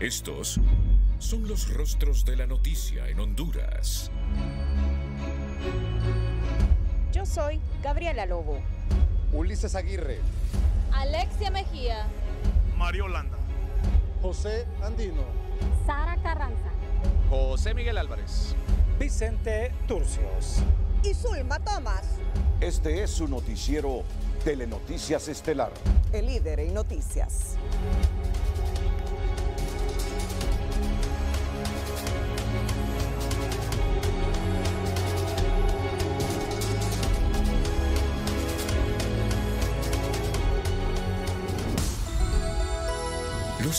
Estos son los rostros de la noticia en Honduras. Yo soy Gabriela Lobo. Ulises Aguirre. Alexia Mejía. Mario Landa. José Andino. Sara Carranza. José Miguel Álvarez. Vicente Turcios. Y Zulma Tomás. Este es su noticiero Telenoticias Estelar. El líder en noticias.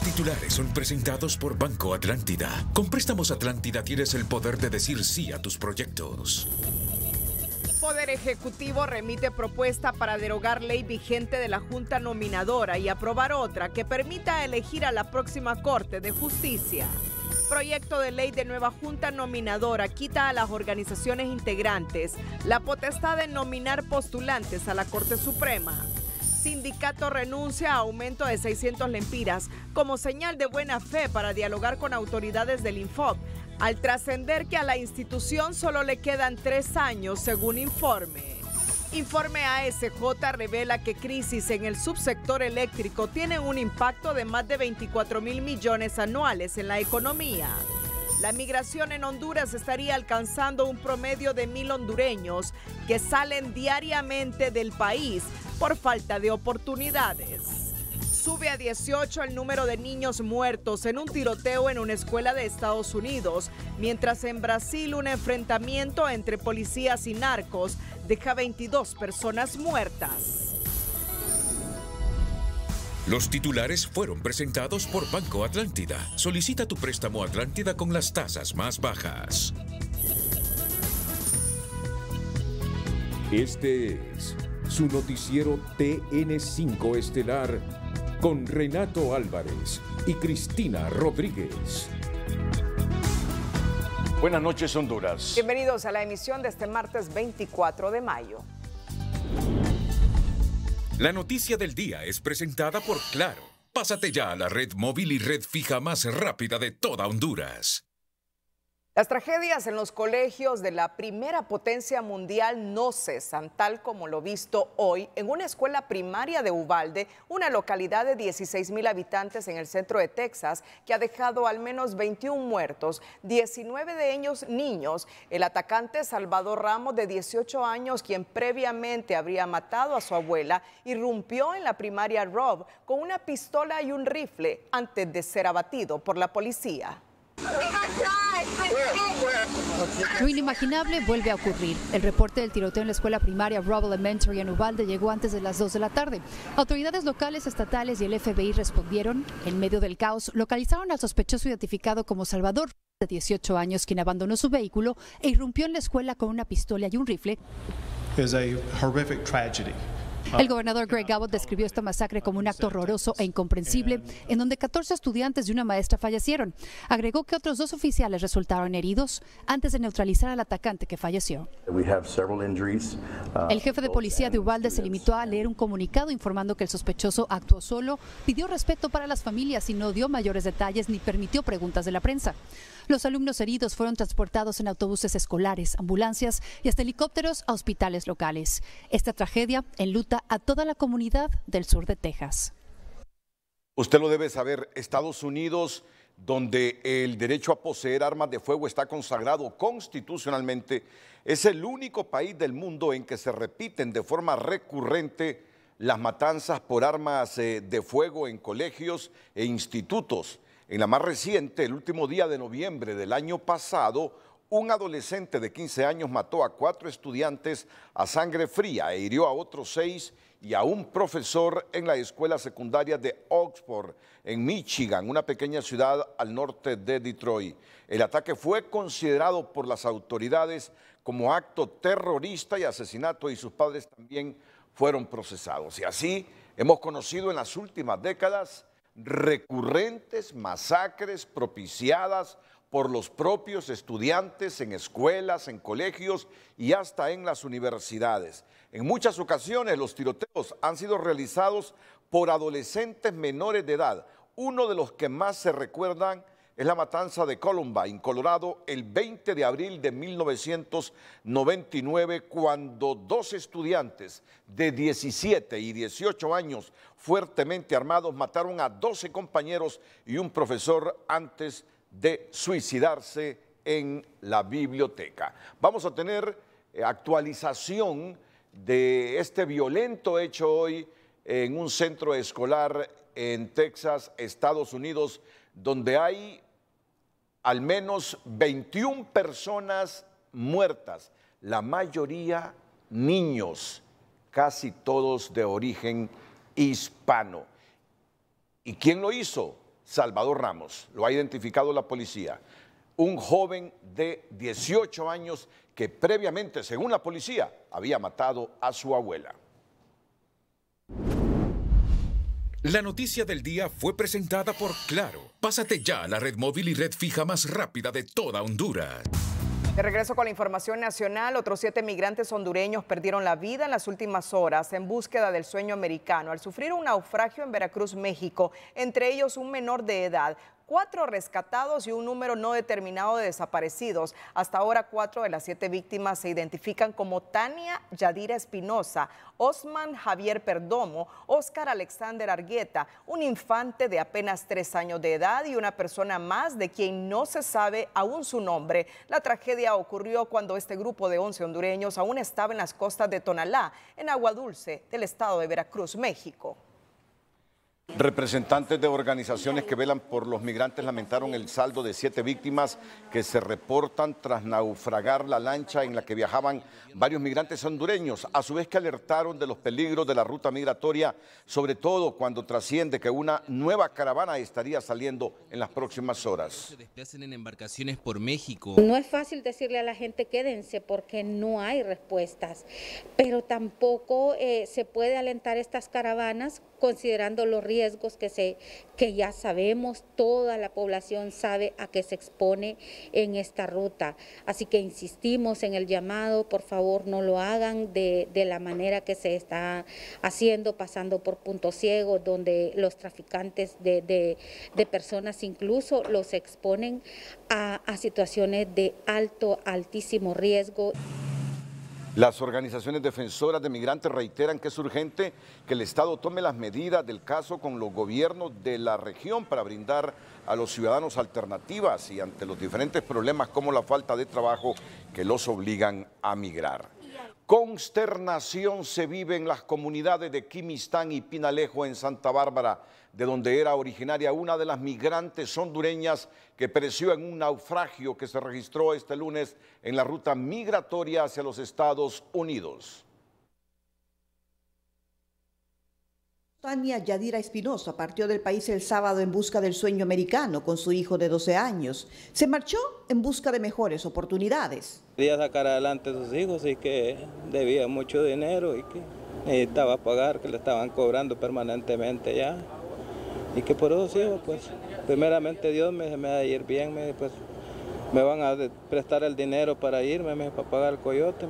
titulares son presentados por Banco Atlántida. Con Préstamos Atlántida tienes el poder de decir sí a tus proyectos. Poder Ejecutivo remite propuesta para derogar ley vigente de la Junta Nominadora y aprobar otra que permita elegir a la próxima Corte de Justicia. Proyecto de ley de nueva Junta Nominadora quita a las organizaciones integrantes la potestad de nominar postulantes a la Corte Suprema. Sindicato renuncia a aumento de 600 lempiras como señal de buena fe para dialogar con autoridades del Infop, al trascender que a la institución solo le quedan tres años, según informe. Informe ASJ revela que crisis en el subsector eléctrico tiene un impacto de más de 24 mil millones anuales en la economía. La migración en Honduras estaría alcanzando un promedio de mil hondureños que salen diariamente del país por falta de oportunidades. Sube a 18 el número de niños muertos en un tiroteo en una escuela de Estados Unidos, mientras en Brasil un enfrentamiento entre policías y narcos deja 22 personas muertas. Los titulares fueron presentados por Banco Atlántida. Solicita tu préstamo Atlántida con las tasas más bajas. Este es su noticiero TN5 Estelar con Renato Álvarez y Cristina Rodríguez. Buenas noches, Honduras. Bienvenidos a la emisión de este martes 24 de mayo. La noticia del día es presentada por Claro. Pásate ya a la red móvil y red fija más rápida de toda Honduras. Las tragedias en los colegios de la primera potencia mundial no cesan, tal como lo visto hoy en una escuela primaria de Ubalde, una localidad de 16 mil habitantes en el centro de Texas, que ha dejado al menos 21 muertos, 19 de ellos niños. El atacante Salvador Ramos, de 18 años, quien previamente habría matado a su abuela, irrumpió en la primaria Rob con una pistola y un rifle antes de ser abatido por la policía. Lo inimaginable vuelve a ocurrir. El reporte del tiroteo en la escuela primaria Rob Elementary en Uvalde llegó antes de las 2 de la tarde. Autoridades locales, estatales y el FBI respondieron. En medio del caos, localizaron al sospechoso identificado como Salvador, de 18 años, quien abandonó su vehículo e irrumpió en la escuela con una pistola y un rifle. El gobernador Greg Abbott describió esta masacre como un acto horroroso e incomprensible, en donde 14 estudiantes y una maestra fallecieron. Agregó que otros dos oficiales resultaron heridos antes de neutralizar al atacante que falleció. Uh, el jefe de policía de Uvalde se limitó a leer un comunicado informando que el sospechoso actuó solo, pidió respeto para las familias y no dio mayores detalles ni permitió preguntas de la prensa. Los alumnos heridos fueron transportados en autobuses escolares, ambulancias y hasta helicópteros a hospitales locales. Esta tragedia enluta a toda la comunidad del sur de Texas. Usted lo debe saber, Estados Unidos, donde el derecho a poseer armas de fuego está consagrado constitucionalmente, es el único país del mundo en que se repiten de forma recurrente las matanzas por armas eh, de fuego en colegios e institutos. En la más reciente, el último día de noviembre del año pasado, un adolescente de 15 años mató a cuatro estudiantes a sangre fría e hirió a otros seis y a un profesor en la escuela secundaria de Oxford, en Michigan, una pequeña ciudad al norte de Detroit. El ataque fue considerado por las autoridades como acto terrorista y asesinato y sus padres también fueron procesados. Y así hemos conocido en las últimas décadas recurrentes masacres propiciadas por los propios estudiantes en escuelas, en colegios y hasta en las universidades. En muchas ocasiones los tiroteos han sido realizados por adolescentes menores de edad, uno de los que más se recuerdan es la matanza de Columbine, Colorado, el 20 de abril de 1999, cuando dos estudiantes de 17 y 18 años fuertemente armados mataron a 12 compañeros y un profesor antes de suicidarse en la biblioteca. Vamos a tener eh, actualización de este violento hecho hoy en un centro escolar en Texas, Estados Unidos, donde hay al menos 21 personas muertas, la mayoría niños, casi todos de origen hispano. ¿Y quién lo hizo? Salvador Ramos, lo ha identificado la policía. Un joven de 18 años que previamente, según la policía, había matado a su abuela. La noticia del día fue presentada por Claro. Pásate ya a la red móvil y red fija más rápida de toda Honduras. De regreso con la información nacional, otros siete migrantes hondureños perdieron la vida en las últimas horas en búsqueda del sueño americano al sufrir un naufragio en Veracruz, México, entre ellos un menor de edad cuatro rescatados y un número no determinado de desaparecidos. Hasta ahora, cuatro de las siete víctimas se identifican como Tania Yadira Espinosa, Osman Javier Perdomo, Oscar Alexander Argueta, un infante de apenas tres años de edad y una persona más de quien no se sabe aún su nombre. La tragedia ocurrió cuando este grupo de 11 hondureños aún estaba en las costas de Tonalá, en Agua Dulce, del estado de Veracruz, México. Representantes de organizaciones que velan por los migrantes lamentaron el saldo de siete víctimas que se reportan tras naufragar la lancha en la que viajaban varios migrantes hondureños, a su vez que alertaron de los peligros de la ruta migratoria, sobre todo cuando trasciende que una nueva caravana estaría saliendo en las próximas horas. Se en embarcaciones por México. No es fácil decirle a la gente quédense porque no hay respuestas, pero tampoco eh, se puede alentar estas caravanas considerando los riesgos riesgos que, se, que ya sabemos, toda la población sabe a qué se expone en esta ruta. Así que insistimos en el llamado, por favor no lo hagan de, la manera que se está haciendo, pasando por puntos ciegos, donde los traficantes de, personas incluso los exponen a situaciones de alto, altísimo riesgo. Las organizaciones defensoras de migrantes reiteran que es urgente que el Estado tome las medidas del caso con los gobiernos de la región para brindar a los ciudadanos alternativas y ante los diferentes problemas como la falta de trabajo que los obligan a migrar. Consternación se vive en las comunidades de Quimistán y Pinalejo en Santa Bárbara, de donde era originaria una de las migrantes hondureñas que pereció en un naufragio que se registró este lunes en la ruta migratoria hacia los Estados Unidos. Tania Yadira Espinosa partió del país el sábado en busca del sueño americano con su hijo de 12 años. Se marchó en busca de mejores oportunidades. Quería sacar adelante a sus hijos y que debía mucho dinero y que necesitaba pagar, que le estaban cobrando permanentemente ya. Y que por eso hijos, pues, primeramente Dios me, me va a ir bien, me, pues, me van a prestar el dinero para irme, me, para pagar el coyote.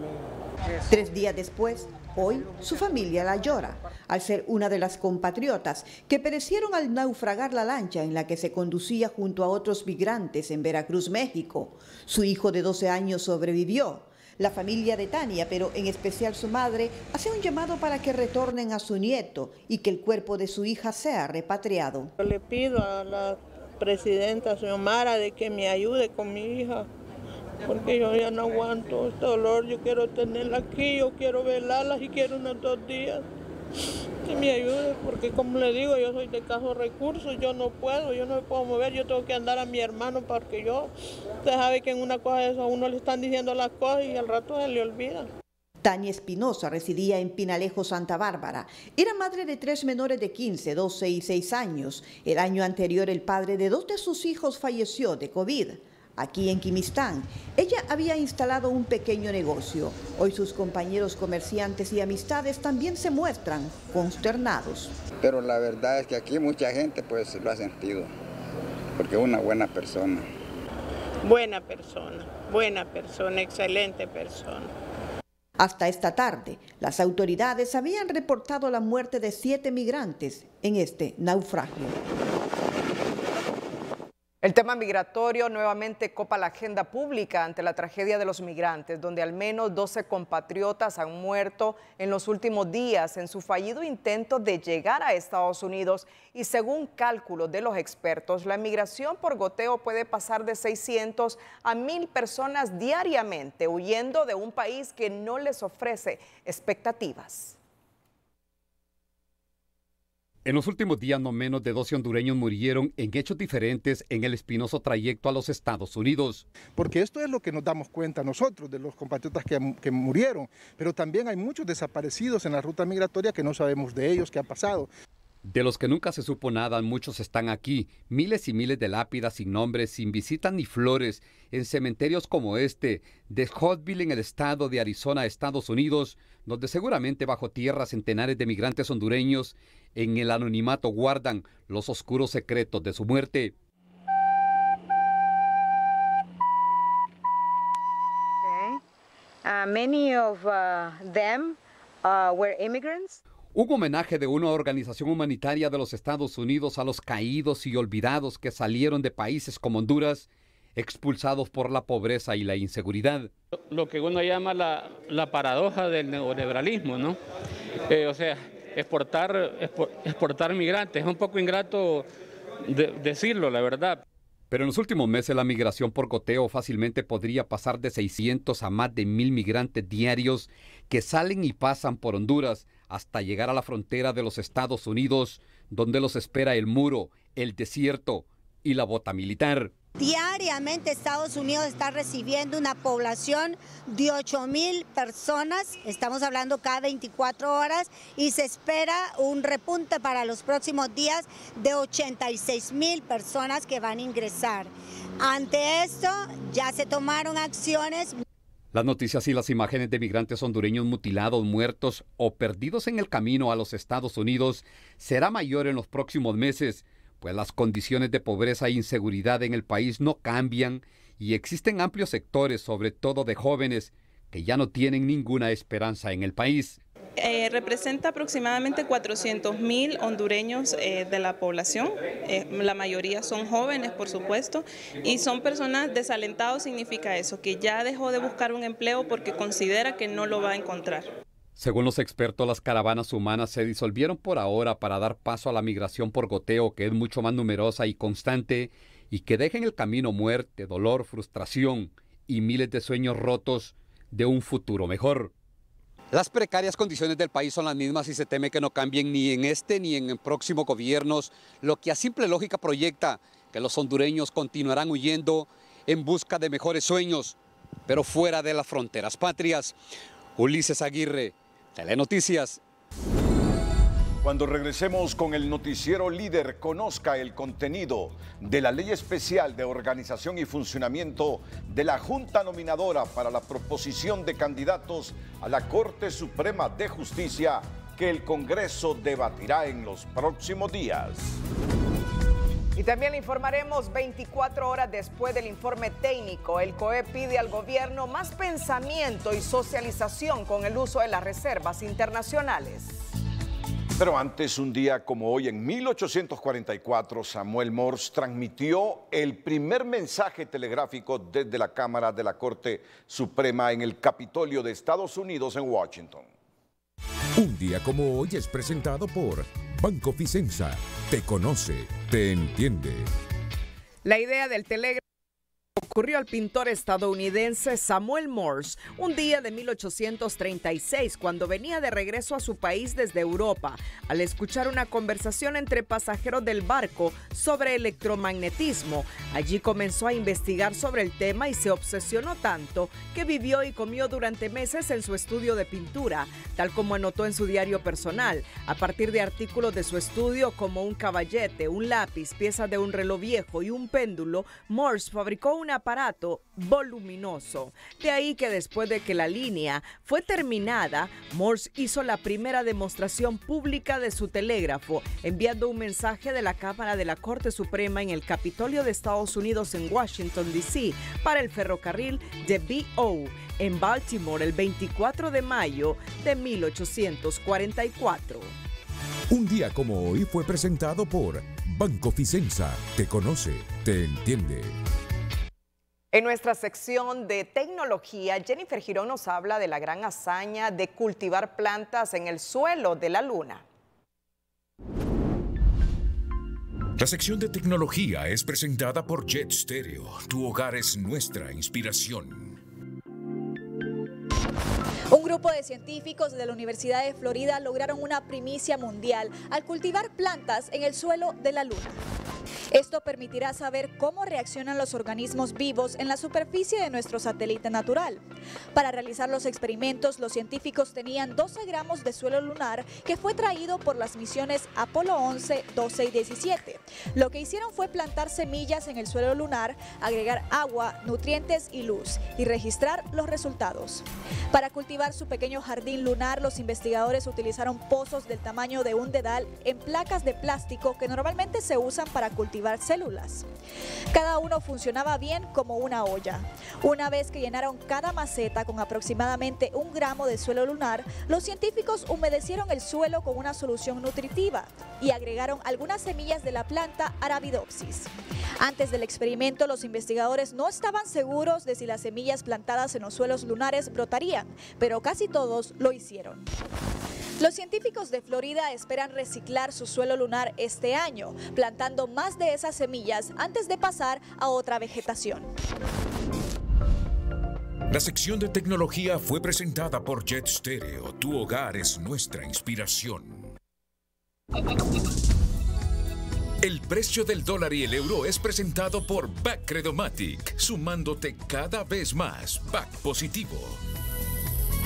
Tres días después, Hoy su familia la llora al ser una de las compatriotas que perecieron al naufragar la lancha en la que se conducía junto a otros migrantes en Veracruz, México. Su hijo de 12 años sobrevivió. La familia de Tania, pero en especial su madre, hace un llamado para que retornen a su nieto y que el cuerpo de su hija sea repatriado. Le pido a la presidenta señora de que me ayude con mi hija porque yo ya no aguanto este dolor, yo quiero tenerla aquí, yo quiero velarla y quiero unos dos días que me ayude, porque como le digo, yo soy de caso recursos, yo no puedo, yo no me puedo mover, yo tengo que andar a mi hermano porque yo, usted sabe que en una cosa de eso a uno le están diciendo las cosas y al rato se le olvida. Tania Espinosa residía en Pinalejo, Santa Bárbara. Era madre de tres menores de 15, 12 y 6 años. El año anterior el padre de dos de sus hijos falleció de COVID aquí en kimistán Ella había instalado un pequeño negocio. Hoy sus compañeros comerciantes y amistades también se muestran consternados. Pero la verdad es que aquí mucha gente pues lo ha sentido, porque es una buena persona. Buena persona, buena persona, excelente persona. Hasta esta tarde, las autoridades habían reportado la muerte de siete migrantes en este naufragio. El tema migratorio nuevamente copa la agenda pública ante la tragedia de los migrantes, donde al menos 12 compatriotas han muerto en los últimos días en su fallido intento de llegar a Estados Unidos y según cálculos de los expertos, la migración por goteo puede pasar de 600 a 1000 personas diariamente huyendo de un país que no les ofrece expectativas. En los últimos días, no menos de 12 hondureños murieron en hechos diferentes en el espinoso trayecto a los Estados Unidos. Porque esto es lo que nos damos cuenta nosotros, de los compatriotas que, murieron, pero también hay muchos desaparecidos en la ruta migratoria que no sabemos de ellos, qué ha pasado. De los que nunca se supo nada, muchos están aquí, miles y miles de lápidas sin nombres, sin visitas ni flores, en cementerios como este, de Hotville en el estado de Arizona, Estados Unidos, donde seguramente bajo tierra centenares de migrantes hondureños en el anonimato guardan los oscuros secretos de su muerte. Uh, many of uh, uh, Un homenaje de una organización humanitaria de los Estados Unidos a los caídos y olvidados que salieron de países como Honduras, expulsados por la pobreza y la inseguridad. Lo que uno llama la, paradoja del neoliberalismo, ¿no? Eh, o sea, exportar, migrantes. Es un poco ingrato decirlo, la verdad. Pero en los últimos meses la migración por goteo fácilmente podría pasar de 600 a más de mil migrantes diarios que salen y pasan por Honduras hasta llegar a la frontera de los Estados Unidos, donde los espera el muro, el desierto y la bota militar. Diariamente Estados Unidos está recibiendo una población de 8 mil personas, estamos hablando cada 24 horas, y se espera un repunte para los próximos días de 86 mil personas que van a ingresar. Ante esto ya se tomaron acciones. Las noticias y las imágenes de migrantes hondureños mutilados, muertos o perdidos en el camino a los Estados Unidos será mayor en los próximos meses pues las condiciones de pobreza e inseguridad en el país no cambian y existen amplios sectores, sobre todo de jóvenes, que ya no tienen ninguna esperanza en el país. Eh, representa aproximadamente 400 mil hondureños eh, de la población, eh, la mayoría son jóvenes por supuesto, y son personas desalentados significa eso, que ya dejó de buscar un empleo porque considera que no lo va a encontrar. Según los expertos, las caravanas humanas se disolvieron por ahora para dar paso a la migración por goteo, que es mucho más numerosa y constante, y que deja en el camino muerte, dolor, frustración y miles de sueños rotos de un futuro mejor. Las precarias condiciones del país son las mismas y se teme que no cambien ni en este ni en próximos gobiernos, lo que a simple lógica proyecta que los hondureños continuarán huyendo en busca de mejores sueños, pero fuera de las fronteras patrias. Ulises Aguirre, Telenoticias. Cuando regresemos con el noticiero líder, conozca el contenido de la ley especial de organización y funcionamiento de la Junta Nominadora para la proposición de candidatos a la Corte Suprema de Justicia que el Congreso debatirá en los próximos días. Y también le informaremos 24 horas después del informe técnico. El COE pide al gobierno más pensamiento y socialización con el uso de las reservas internacionales. Pero antes, un día como hoy, en 1844, Samuel Morse transmitió el primer mensaje telegráfico desde la Cámara de la Corte Suprema en el Capitolio de Estados Unidos en Washington. Un día como hoy es presentado por Banco Ficenza te conoce, te entiende. La idea del Telegram ocurrió al pintor estadounidense Samuel Morse un día de 1836 cuando venía de regreso a su país desde Europa al escuchar una conversación entre pasajeros del barco sobre electromagnetismo. Allí comenzó a investigar sobre el tema y se obsesionó tanto que vivió y comió durante meses en su estudio de pintura, tal como anotó en su diario personal, a partir de artículos de su estudio como un caballete, un lápiz, pieza de un reloj viejo y un péndulo, Morse fabricó un aparato voluminoso. De ahí que después de que la línea fue terminada, Morse hizo la primera demostración pública de su telégrafo, enviando un mensaje de la Cámara de la Corte Suprema en el Capitolio de Estados Unidos en Washington, D.C., para el ferrocarril de BO en Baltimore el 24 de mayo de 1844. Un día como hoy fue presentado por Banco Ficenza. Te conoce, te entiende. En nuestra sección de tecnología, Jennifer Girón nos habla de la gran hazaña de cultivar plantas en el suelo de la luna. La sección de tecnología es presentada por Jet Stereo. Tu hogar es nuestra inspiración grupo de científicos de la Universidad de Florida lograron una primicia mundial al cultivar plantas en el suelo de la Luna. Esto permitirá saber cómo reaccionan los organismos vivos en la superficie de nuestro satélite natural. Para realizar los experimentos, los científicos tenían 12 gramos de suelo lunar que fue traído por las misiones Apolo 11, 12 y 17. Lo que hicieron fue plantar semillas en el suelo lunar, agregar agua, nutrientes y luz y registrar los resultados. Para cultivar su pequeño jardín lunar, los investigadores utilizaron pozos del tamaño de un dedal en placas de plástico que normalmente se usan para cultivar células. Cada uno funcionaba bien como una olla. Una vez que llenaron cada maceta con aproximadamente un gramo de suelo lunar, los científicos humedecieron el suelo con una solución nutritiva y agregaron algunas semillas de la planta Arabidopsis. Antes del experimento, los investigadores no estaban seguros de si las semillas plantadas en los suelos lunares brotarían, pero casi casi todos lo hicieron. Los científicos de Florida esperan reciclar su suelo lunar este año, plantando más de esas semillas antes de pasar a otra vegetación. La sección de tecnología fue presentada por Jet Stereo. Tu hogar es nuestra inspiración. El precio del dólar y el euro es presentado por Back Credomatic, sumándote cada vez más Back Positivo.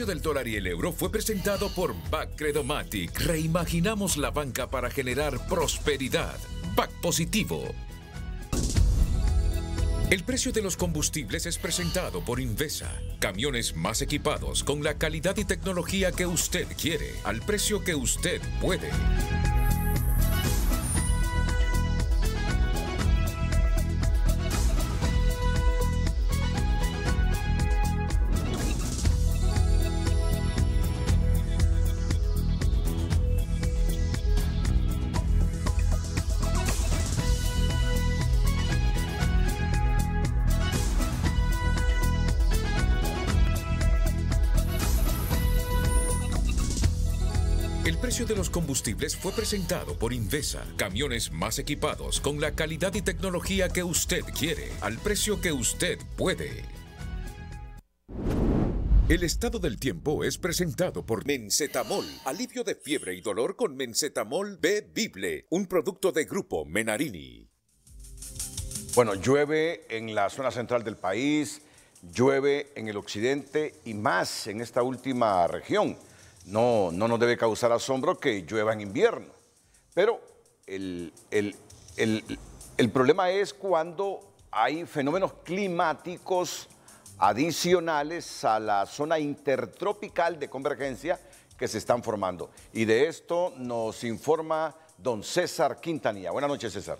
precio del dólar y el euro fue presentado por Credomatic. Reimaginamos la banca para generar prosperidad. Back positivo. El precio de los combustibles es presentado por Invesa. Camiones más equipados con la calidad y tecnología que usted quiere, al precio que usted puede. precio de los combustibles fue presentado por Invesa. Camiones más equipados con la calidad y tecnología que usted quiere, al precio que usted puede. El estado del tiempo es presentado por Mencetamol, alivio de fiebre y dolor con Mencetamol Bebible, un producto de Grupo Menarini. Bueno, llueve en la zona central del país, llueve en el occidente y más en esta última región no, no nos debe causar asombro que llueva en invierno, pero el, el problema es cuando hay fenómenos climáticos adicionales a la zona intertropical de convergencia que se están formando. Y de esto nos informa don César Quintanilla. Buenas noches, César.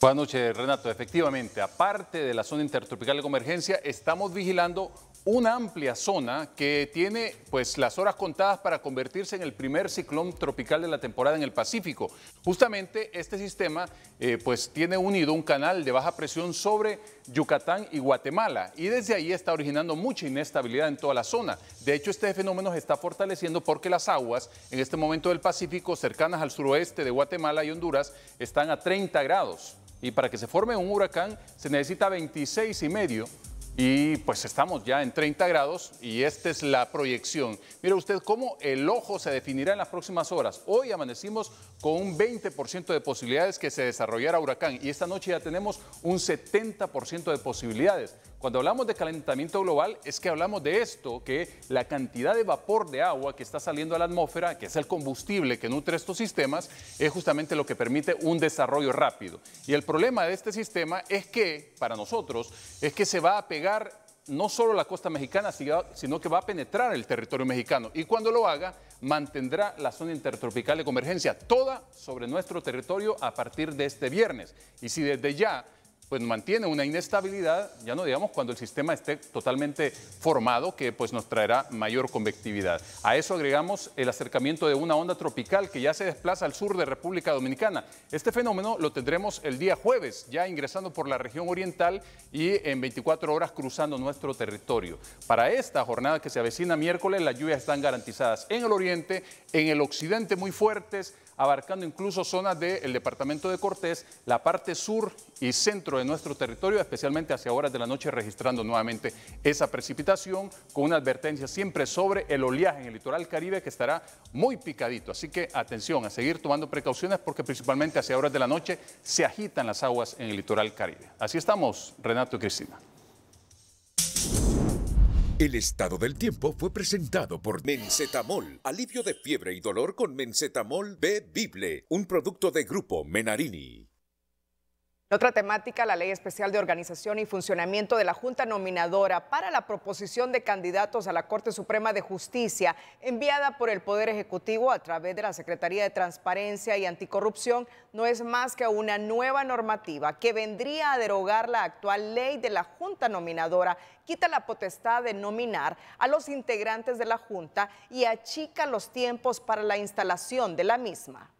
Buenas noches, Renato. Efectivamente, aparte de la zona intertropical de convergencia, estamos vigilando una amplia zona que tiene pues las horas contadas para convertirse en el primer ciclón tropical de la temporada en el Pacífico. Justamente este sistema eh, pues tiene unido un canal de baja presión sobre Yucatán y Guatemala y desde ahí está originando mucha inestabilidad en toda la zona. De hecho este fenómeno se está fortaleciendo porque las aguas en este momento del Pacífico cercanas al suroeste de Guatemala y Honduras están a 30 grados y para que se forme un huracán se necesita 26 y medio y pues estamos ya en 30 grados y esta es la proyección. Mire usted cómo el ojo se definirá en las próximas horas. Hoy amanecimos con un 20% de posibilidades que se desarrollara huracán y esta noche ya tenemos un 70% de posibilidades. Cuando hablamos de calentamiento global es que hablamos de esto, que la cantidad de vapor de agua que está saliendo a la atmósfera, que es el combustible que nutre estos sistemas, es justamente lo que permite un desarrollo rápido. Y el problema de este sistema es que, para nosotros, es que se va a pegar no solo la costa mexicana, sino que va a penetrar el territorio mexicano. Y cuando lo haga, mantendrá la zona intertropical de convergencia, toda sobre nuestro territorio a partir de este viernes. Y si desde ya pues mantiene una inestabilidad, ya no digamos cuando el sistema esté totalmente formado, que pues nos traerá mayor convectividad. A eso agregamos el acercamiento de una onda tropical que ya se desplaza al sur de República Dominicana. Este fenómeno lo tendremos el día jueves, ya ingresando por la región oriental y en 24 horas cruzando nuestro territorio. Para esta jornada que se avecina miércoles, las lluvias están garantizadas en el oriente, en el occidente muy fuertes, abarcando incluso zonas del departamento de Cortés, la parte sur y centro de nuestro territorio, especialmente hacia horas de la noche, registrando nuevamente esa precipitación con una advertencia siempre sobre el oleaje en el litoral caribe que estará muy picadito. Así que atención, a seguir tomando precauciones porque principalmente hacia horas de la noche se agitan las aguas en el litoral caribe. Así estamos, Renato y Cristina. El estado del tiempo fue presentado por Mencetamol, alivio de fiebre y dolor con Mencetamol B Bible, un producto de grupo Menarini otra temática, la Ley Especial de Organización y Funcionamiento de la Junta Nominadora para la proposición de candidatos a la Corte Suprema de Justicia, enviada por el Poder Ejecutivo a través de la Secretaría de Transparencia y Anticorrupción, no es más que una nueva normativa que vendría a derogar la actual ley de la Junta Nominadora, quita la potestad de nominar a los integrantes de la Junta y achica los tiempos para la instalación de la misma.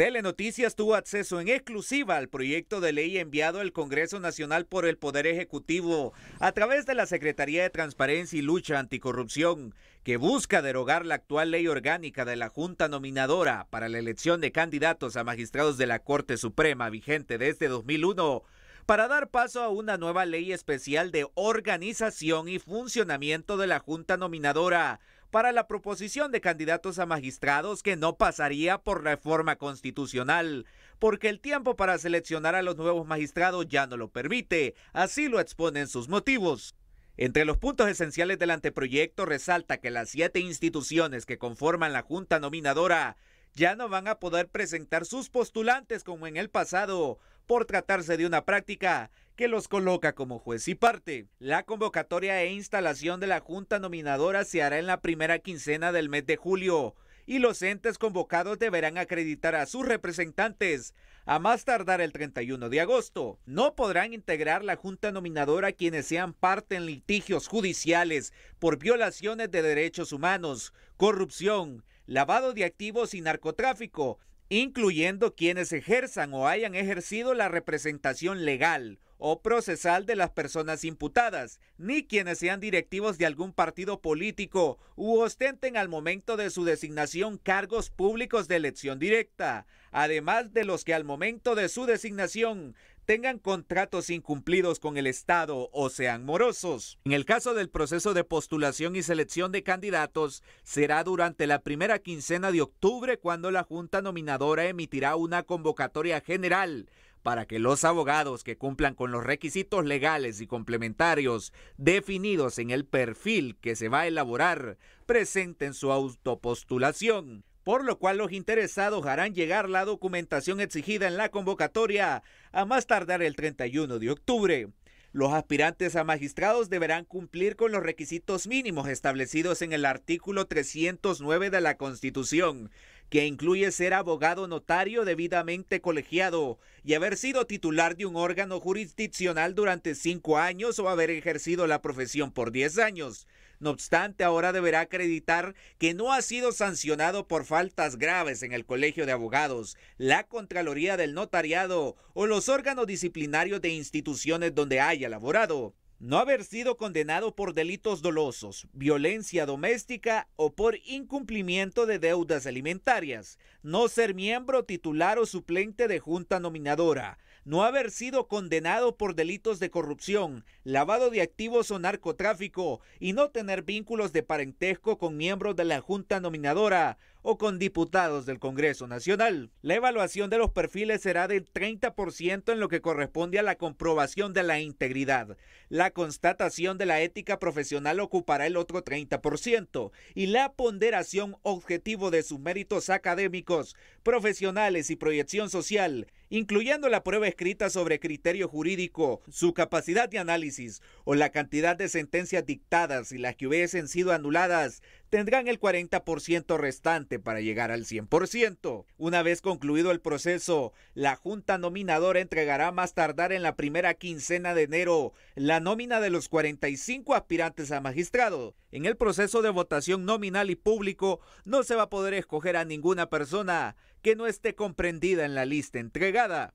Telenoticias tuvo acceso en exclusiva al proyecto de ley enviado al Congreso Nacional por el Poder Ejecutivo a través de la Secretaría de Transparencia y Lucha Anticorrupción, que busca derogar la actual ley orgánica de la Junta Nominadora para la elección de candidatos a magistrados de la Corte Suprema vigente desde 2001 para dar paso a una nueva ley especial de organización y funcionamiento de la Junta Nominadora para la proposición de candidatos a magistrados que no pasaría por reforma constitucional, porque el tiempo para seleccionar a los nuevos magistrados ya no lo permite, así lo exponen sus motivos. Entre los puntos esenciales del anteproyecto resalta que las siete instituciones que conforman la Junta Nominadora ya no van a poder presentar sus postulantes como en el pasado, por tratarse de una práctica que los coloca como juez y parte. La convocatoria e instalación de la junta nominadora se hará en la primera quincena del mes de julio y los entes convocados deberán acreditar a sus representantes a más tardar el 31 de agosto. No podrán integrar la junta nominadora quienes sean parte en litigios judiciales por violaciones de derechos humanos, corrupción, lavado de activos y narcotráfico, incluyendo quienes ejerzan o hayan ejercido la representación legal o procesal de las personas imputadas, ni quienes sean directivos de algún partido político u ostenten al momento de su designación cargos públicos de elección directa, además de los que al momento de su designación tengan contratos incumplidos con el Estado o sean morosos. En el caso del proceso de postulación y selección de candidatos, será durante la primera quincena de octubre cuando la Junta Nominadora emitirá una convocatoria general para que los abogados que cumplan con los requisitos legales y complementarios definidos en el perfil que se va a elaborar presenten su autopostulación por lo cual los interesados harán llegar la documentación exigida en la convocatoria a más tardar el 31 de octubre. Los aspirantes a magistrados deberán cumplir con los requisitos mínimos establecidos en el artículo 309 de la Constitución, que incluye ser abogado notario debidamente colegiado y haber sido titular de un órgano jurisdiccional durante cinco años o haber ejercido la profesión por diez años, no obstante, ahora deberá acreditar que no ha sido sancionado por faltas graves en el Colegio de Abogados, la Contraloría del Notariado o los órganos disciplinarios de instituciones donde haya laborado no haber sido condenado por delitos dolosos, violencia doméstica o por incumplimiento de deudas alimentarias, no ser miembro titular o suplente de junta nominadora, no haber sido condenado por delitos de corrupción, lavado de activos o narcotráfico y no tener vínculos de parentesco con miembros de la Junta Nominadora o con diputados del Congreso Nacional. La evaluación de los perfiles será del 30% en lo que corresponde a la comprobación de la integridad. La constatación de la ética profesional ocupará el otro 30% y la ponderación objetivo de sus méritos académicos, profesionales y proyección social incluyendo la prueba escrita sobre criterio jurídico, su capacidad de análisis o la cantidad de sentencias dictadas y las que hubiesen sido anuladas tendrán el 40% restante para llegar al 100%. Una vez concluido el proceso, la Junta Nominadora entregará más tardar en la primera quincena de enero la nómina de los 45 aspirantes a magistrado. En el proceso de votación nominal y público no se va a poder escoger a ninguna persona que no esté comprendida en la lista entregada.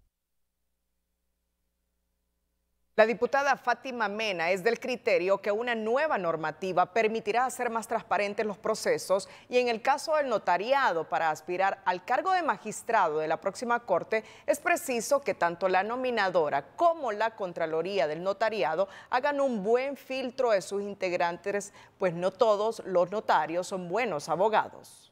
La diputada Fátima Mena es del criterio que una nueva normativa permitirá hacer más transparentes los procesos y en el caso del notariado para aspirar al cargo de magistrado de la próxima Corte es preciso que tanto la nominadora como la Contraloría del Notariado hagan un buen filtro de sus integrantes, pues no todos los notarios son buenos abogados.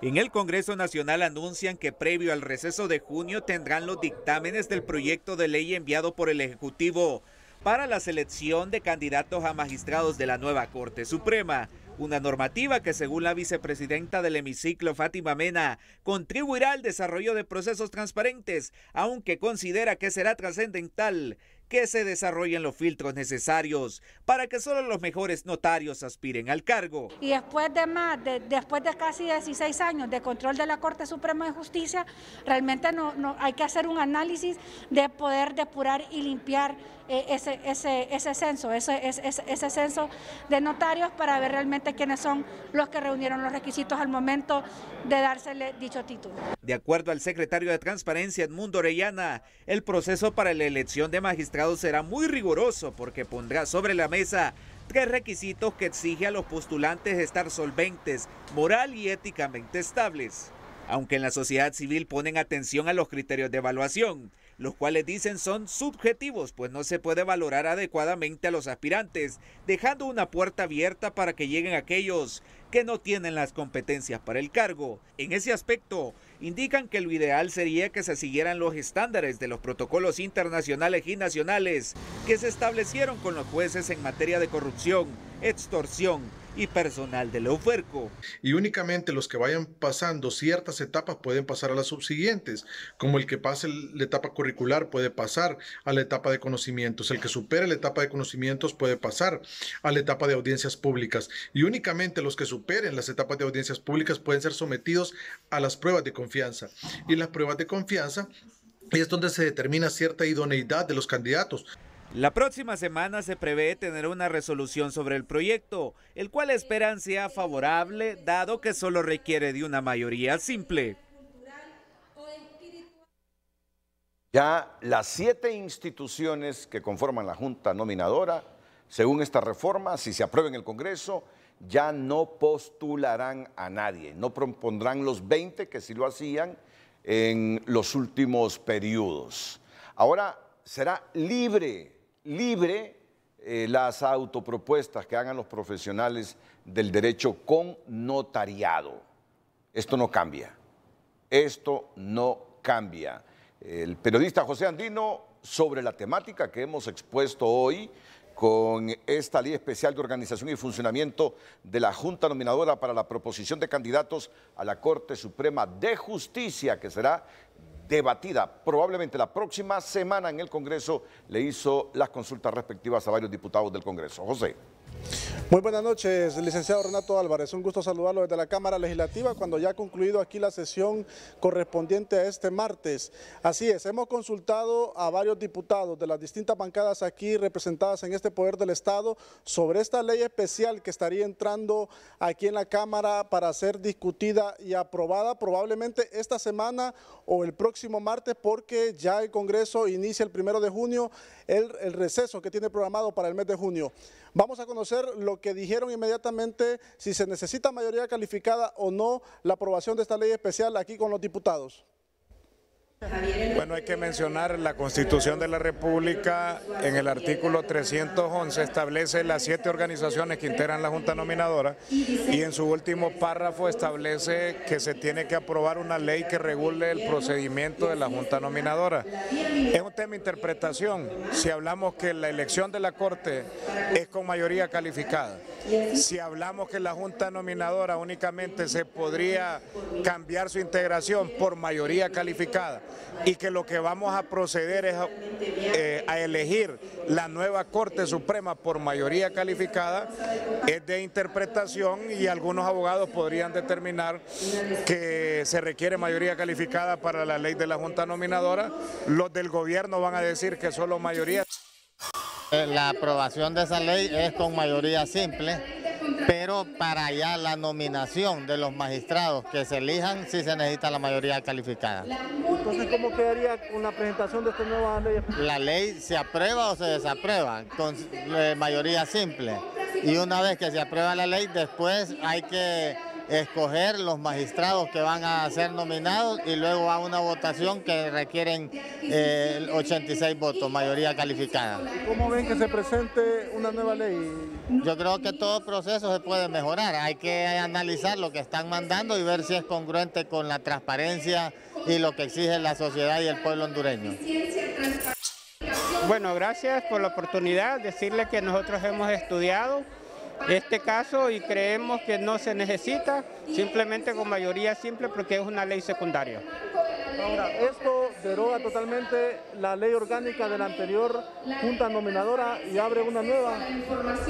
En el Congreso Nacional anuncian que previo al receso de junio tendrán los dictámenes del proyecto de ley enviado por el Ejecutivo para la selección de candidatos a magistrados de la nueva Corte Suprema, una normativa que según la vicepresidenta del hemiciclo Fátima Mena contribuirá al desarrollo de procesos transparentes, aunque considera que será trascendental que se desarrollen los filtros necesarios para que solo los mejores notarios aspiren al cargo. Y después de más, de, después de casi 16 años de control de la Corte Suprema de Justicia, realmente no, no hay que hacer un análisis de poder depurar y limpiar eh, ese, ese, ese, censo, ese, ese, ese, censo de notarios para ver realmente quiénes son los que reunieron los requisitos al momento de dársele dicho título. De acuerdo al secretario de Transparencia Edmundo Orellana, el proceso para la elección de magistrados será muy riguroso porque pondrá sobre la mesa tres requisitos que exige a los postulantes estar solventes, moral y éticamente estables. Aunque en la sociedad civil ponen atención a los criterios de evaluación, los cuales dicen son subjetivos, pues no se puede valorar adecuadamente a los aspirantes, dejando una puerta abierta para que lleguen aquellos que no tienen las competencias para el cargo. En ese aspecto, indican que lo ideal sería que se siguieran los estándares de los protocolos internacionales y nacionales que se establecieron con los jueces en materia de corrupción, extorsión, y personal del Oferco. Y únicamente los que vayan pasando ciertas etapas pueden pasar a las subsiguientes, como el que pase la etapa curricular puede pasar a la etapa de conocimientos, el que supere la etapa de conocimientos puede pasar a la etapa de audiencias públicas y únicamente los que superen las etapas de audiencias públicas pueden ser sometidos a las pruebas de confianza. Y las pruebas de confianza es donde se determina cierta idoneidad de los candidatos. La próxima semana se prevé tener una resolución sobre el proyecto, el cual esperan sea favorable, dado que solo requiere de una mayoría simple. Ya las siete instituciones que conforman la Junta Nominadora, según esta reforma, si se aprueba en el Congreso, ya no postularán a nadie, no propondrán los 20 que sí lo hacían en los últimos periodos. Ahora será libre libre eh, las autopropuestas que hagan los profesionales del derecho con notariado. Esto no cambia. Esto no cambia. El periodista José Andino sobre la temática que hemos expuesto hoy con esta ley especial de organización y funcionamiento de la Junta Nominadora para la proposición de candidatos a la Corte Suprema de Justicia, que será debatida probablemente la próxima semana en el Congreso, le hizo las consultas respectivas a varios diputados del Congreso. José. Muy buenas noches, licenciado Renato Álvarez. Un gusto saludarlo desde la Cámara Legislativa cuando ya ha concluido aquí la sesión correspondiente a este martes. Así es, hemos consultado a varios diputados de las distintas bancadas aquí representadas en este poder del Estado sobre esta ley especial que estaría entrando aquí en la Cámara para ser discutida y aprobada probablemente esta semana o el próximo martes porque ya el Congreso inicia el primero de junio el, receso que tiene programado para el mes de junio. Vamos a conocer lo que dijeron inmediatamente si se necesita mayoría calificada o no la aprobación de esta ley especial aquí con los diputados. Bueno, hay que mencionar la Constitución de la República en el artículo 311 establece las siete organizaciones que integran la Junta Nominadora y en su último párrafo establece que se tiene que aprobar una ley que regule el procedimiento de la Junta Nominadora. Es un tema de interpretación. Si hablamos que la elección de la Corte es con mayoría calificada, si hablamos que la Junta Nominadora únicamente se podría cambiar su integración por mayoría calificada, y que lo que vamos a proceder es eh, a, elegir la nueva Corte Suprema por mayoría calificada es de interpretación y algunos abogados podrían determinar que se requiere mayoría calificada para la ley de la Junta Nominadora. Los del gobierno van a decir que solo mayoría. Eh, la aprobación de esa ley es con mayoría simple pero para allá la nominación de los magistrados que se elijan sí se necesita la mayoría calificada. Entonces, ¿cómo quedaría una presentación de esta nueva ley? La ley se aprueba o se desaprueba con eh, mayoría simple. Y una vez que se aprueba la ley, después hay que escoger los magistrados que van a ser nominados y luego a una votación que requieren 86 eh, votos, mayoría calificada. ¿Cómo ven que se presente una nueva ley? Yo creo que todo proceso se puede mejorar, hay que analizar lo que están mandando y ver si es congruente con la transparencia y lo que exige la sociedad y el pueblo hondureño. Bueno, gracias por la oportunidad, decirle que nosotros hemos estudiado este caso y creemos que no se necesita, simplemente con mayoría simple porque es una ley secundaria. Ahora, esto deroga totalmente la ley orgánica de la anterior junta nominadora y abre una nueva.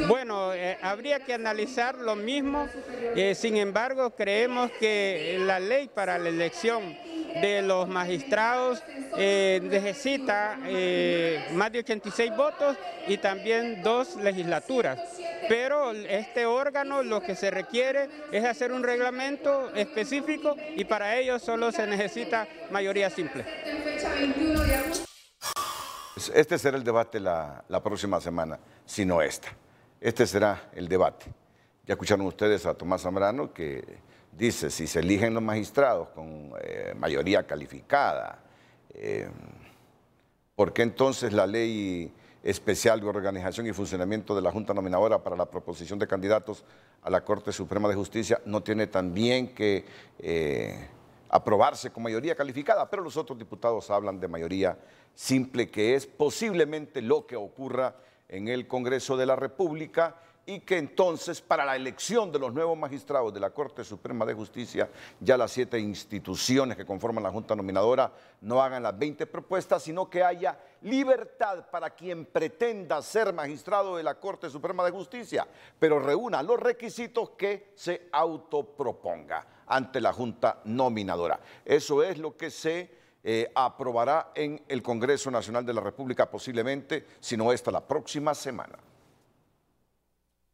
Bueno, eh, habría que analizar lo mismo, eh, sin embargo creemos que la ley para la elección de los magistrados eh, necesita eh, más de 86 votos y también dos legislaturas. Pero este órgano lo que se requiere es hacer un reglamento específico y para ello solo se necesita mayoría simple. Este será el debate la, la próxima semana, si no esta. Este será el debate. Ya escucharon ustedes a Tomás Zambrano que Dice, si se eligen los magistrados con eh, mayoría calificada, eh, ¿por qué entonces la ley especial de organización y funcionamiento de la Junta Nominadora para la proposición de candidatos a la Corte Suprema de Justicia no tiene también que eh, aprobarse con mayoría calificada? Pero los otros diputados hablan de mayoría simple, que es posiblemente lo que ocurra en el Congreso de la República y que entonces para la elección de los nuevos magistrados de la Corte Suprema de Justicia, ya las siete instituciones que conforman la Junta Nominadora no hagan las 20 propuestas, sino que haya libertad para quien pretenda ser magistrado de la Corte Suprema de Justicia, pero reúna los requisitos que se autoproponga ante la Junta Nominadora. Eso es lo que se... Eh, aprobará en el Congreso Nacional de la República posiblemente, si no esta la próxima semana.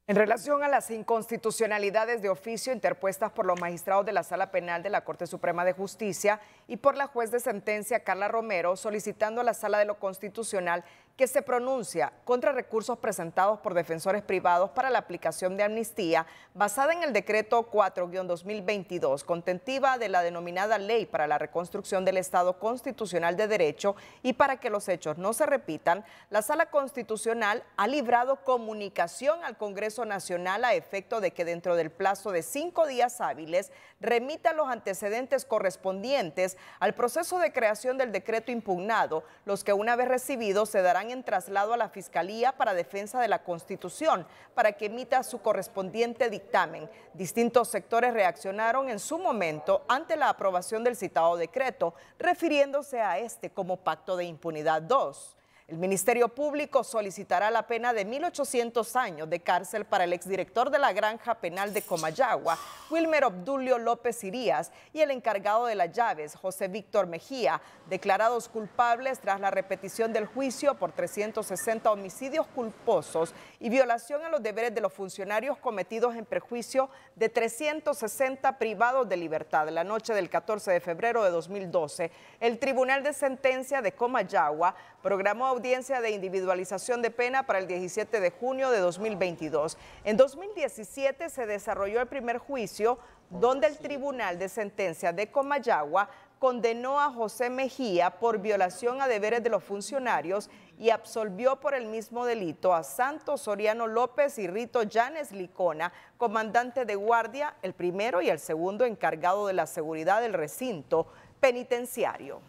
En relación a las inconstitucionalidades de oficio interpuestas por los magistrados de la Sala Penal de la Corte Suprema de Justicia y por la juez de sentencia Carla Romero, solicitando a la Sala de lo Constitucional que se pronuncia contra recursos presentados por defensores privados para la aplicación de amnistía basada en el decreto 4-2022, contentiva de la denominada Ley para la Reconstrucción del Estado Constitucional de Derecho y para que los hechos no se repitan, la Sala Constitucional ha librado comunicación al Congreso Nacional a efecto de que dentro del plazo de cinco días hábiles remita los antecedentes correspondientes al proceso de creación del decreto impugnado, los que una vez recibidos se darán en traslado a la Fiscalía para Defensa de la Constitución para que emita su correspondiente dictamen. Distintos sectores reaccionaron en su momento ante la aprobación del citado decreto, refiriéndose a este como Pacto de Impunidad 2. El Ministerio Público solicitará la pena de 1.800 años de cárcel para el exdirector de la granja penal de Comayagua, Wilmer Obdulio López Irías, y el encargado de las llaves, José Víctor Mejía, declarados culpables tras la repetición del juicio por 360 homicidios culposos y violación a los deberes de los funcionarios cometidos en prejuicio de 360 privados de libertad. La noche del 14 de febrero de 2012, el Tribunal de Sentencia de Comayagua programó audiencia de individualización de pena para el 17 de junio de 2022. En 2017 se desarrolló el primer juicio donde el Tribunal de Sentencia de Comayagua condenó a José Mejía por violación a deberes de los funcionarios y absolvió por el mismo delito a Santos Soriano López y Rito Llanes Licona, comandante de guardia, el primero y el segundo encargado de la seguridad del recinto penitenciario.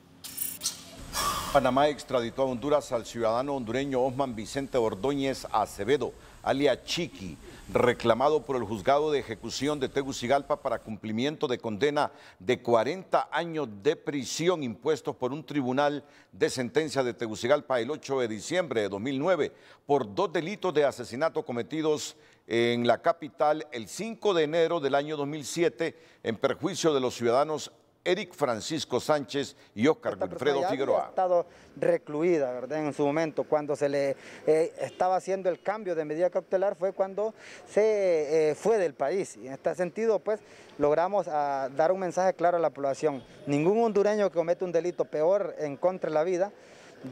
Panamá extraditó a Honduras al ciudadano hondureño Osman Vicente Ordóñez Acevedo, alias Chiqui, reclamado por el juzgado de ejecución de Tegucigalpa para cumplimiento de condena de 40 años de prisión impuestos por un tribunal de sentencia de Tegucigalpa el 8 de diciembre de 2009 por dos delitos de asesinato cometidos en la capital el 5 de enero del año 2007 en perjuicio de los ciudadanos Eric Francisco Sánchez y Oscar Wilfredo Figueroa. Ha estado recluida en su momento. Cuando se le eh, estaba haciendo el cambio de medida cautelar fue cuando se eh, fue del país. Y en este sentido, pues, logramos ah, dar un mensaje claro a la población. Ningún hondureño que comete un delito peor en contra de la vida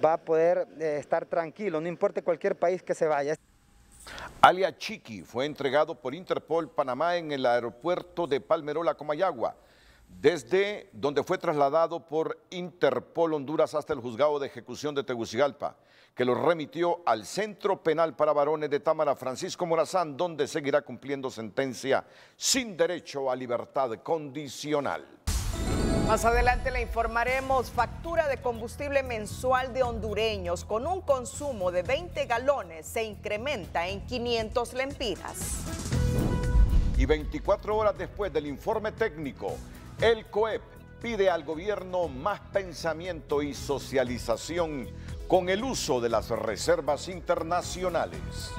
va a poder eh, estar tranquilo, no importa cualquier país que se vaya. Alia Chiqui fue entregado por Interpol Panamá en el aeropuerto de Palmerola, Comayagua desde donde fue trasladado por Interpol Honduras hasta el juzgado de ejecución de Tegucigalpa, que lo remitió al Centro Penal para Varones de Támara Francisco Morazán, donde seguirá cumpliendo sentencia sin derecho a libertad condicional. Más adelante le informaremos factura de combustible mensual de hondureños con un consumo de 20 galones se incrementa en 500 lempiras. Y 24 horas después del informe técnico, el COEP pide al gobierno más pensamiento y socialización con el uso de las reservas internacionales.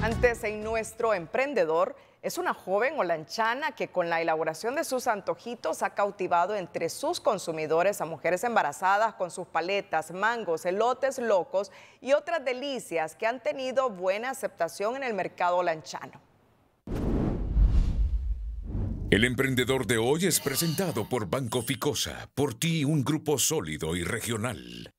Antes en nuestro emprendedor es una joven holanchana que con la elaboración de sus antojitos ha cautivado entre sus consumidores a mujeres embarazadas con sus paletas, mangos, elotes locos y otras delicias que han tenido buena aceptación en el mercado holanchano. El emprendedor de hoy es presentado por Banco Ficosa, por ti un grupo sólido y regional.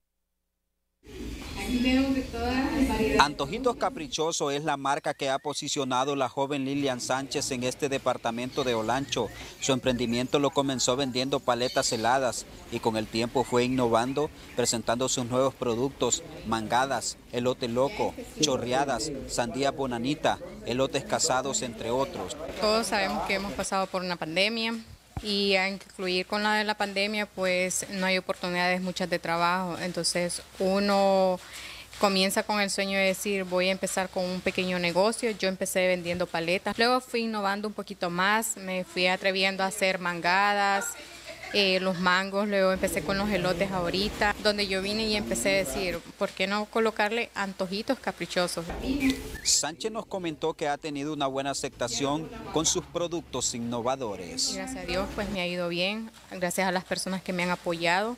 Antojitos Caprichoso es la marca que ha posicionado la joven Lilian Sánchez en este departamento de Olancho. Su emprendimiento lo comenzó vendiendo paletas heladas y con el tiempo fue innovando, presentando sus nuevos productos, mangadas, elote loco, chorreadas, sandía bonanita, elotes casados, entre otros. Todos sabemos que hemos pasado por una pandemia y a incluir con la de la pandemia, pues no hay oportunidades muchas de trabajo. Entonces uno comienza con el sueño de decir voy a empezar con un pequeño negocio. Yo empecé vendiendo paletas, luego fui innovando un poquito más, me fui atreviendo a hacer mangadas, eh, los mangos, luego empecé con los elotes ahorita, donde yo vine y empecé a decir, ¿por qué no colocarle antojitos caprichosos? Sánchez nos comentó que ha tenido una buena aceptación con sus productos innovadores. Gracias a Dios, pues me ha ido bien, gracias a las personas que me han apoyado.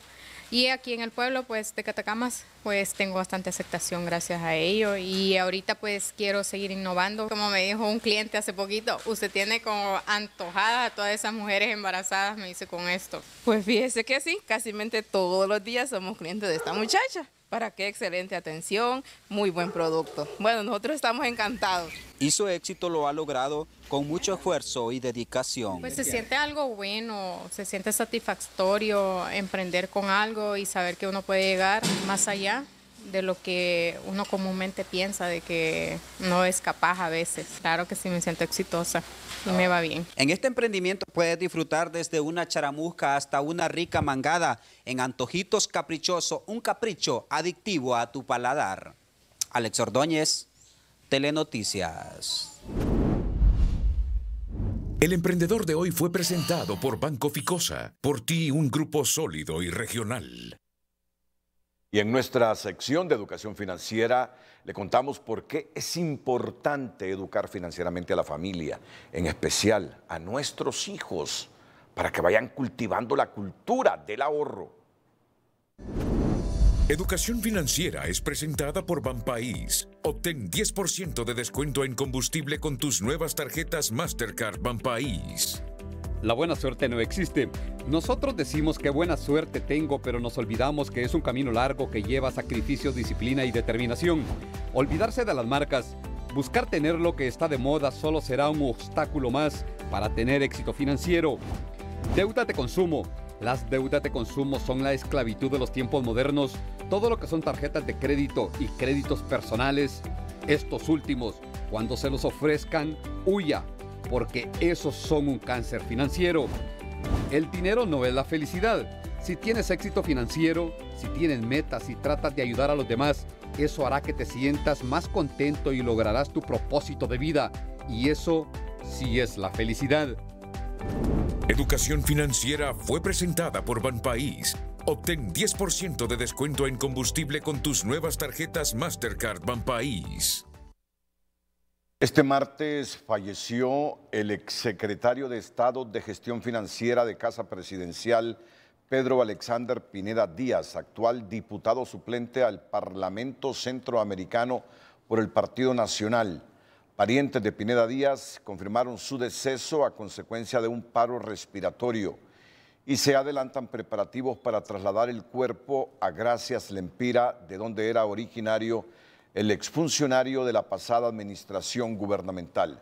Y aquí en el pueblo pues de Catacamas pues tengo bastante aceptación gracias a ello y ahorita pues quiero seguir innovando. Como me dijo un cliente hace poquito, usted tiene como antojada a todas esas mujeres embarazadas, me dice con esto. Pues fíjese que sí, casi todos los días somos clientes de esta muchacha para qué excelente atención, muy buen producto. Bueno, nosotros estamos encantados. Y su éxito lo ha logrado con mucho esfuerzo y dedicación. Pues se siente algo bueno, se siente satisfactorio emprender con algo y saber que uno puede llegar más allá de lo que uno comúnmente piensa de que no es capaz a veces. Claro que sí me siento exitosa y me va bien. En este emprendimiento puedes disfrutar desde una charamusca hasta una rica mangada en antojitos caprichoso, un capricho adictivo a tu paladar. Alex Ordóñez, Telenoticias. El emprendedor de hoy fue presentado por Banco Ficosa, por ti un grupo sólido y regional. Y en nuestra sección de educación financiera le contamos por qué es importante educar financieramente a la familia, en especial a nuestros hijos, para que vayan cultivando la cultura del ahorro. Educación Financiera es presentada por Banpaís. Obtén 10% de descuento en combustible con tus nuevas tarjetas Mastercard Banpaís. La buena suerte no existe. Nosotros decimos que buena suerte tengo, pero nos olvidamos que es un camino largo que lleva sacrificios, disciplina y determinación. Olvidarse de las marcas, buscar tener lo que está de moda solo será un obstáculo más para tener éxito financiero. Deuda de consumo. Las deudas de consumo son la esclavitud de los tiempos modernos. Todo lo que son tarjetas de crédito y créditos personales, estos últimos, cuando se los ofrezcan, huya porque esos son un cáncer financiero. El dinero no es la felicidad. Si tienes éxito financiero, si tienes metas y tratas de ayudar a los demás, eso hará que te sientas más contento y lograrás tu propósito de vida. Y eso sí es la felicidad. Educación Financiera fue presentada por Banpaís. Obtén 10% de descuento en combustible con tus nuevas tarjetas Mastercard Banpaís. Este martes falleció el exsecretario de Estado de Gestión Financiera de Casa Presidencial, Pedro Alexander Pineda Díaz, actual diputado suplente al Parlamento Centroamericano por el Partido Nacional. Parientes de Pineda Díaz confirmaron su deceso a consecuencia de un paro respiratorio y se adelantan preparativos para trasladar el cuerpo a Gracias Lempira, de donde era originario el exfuncionario de la pasada administración gubernamental.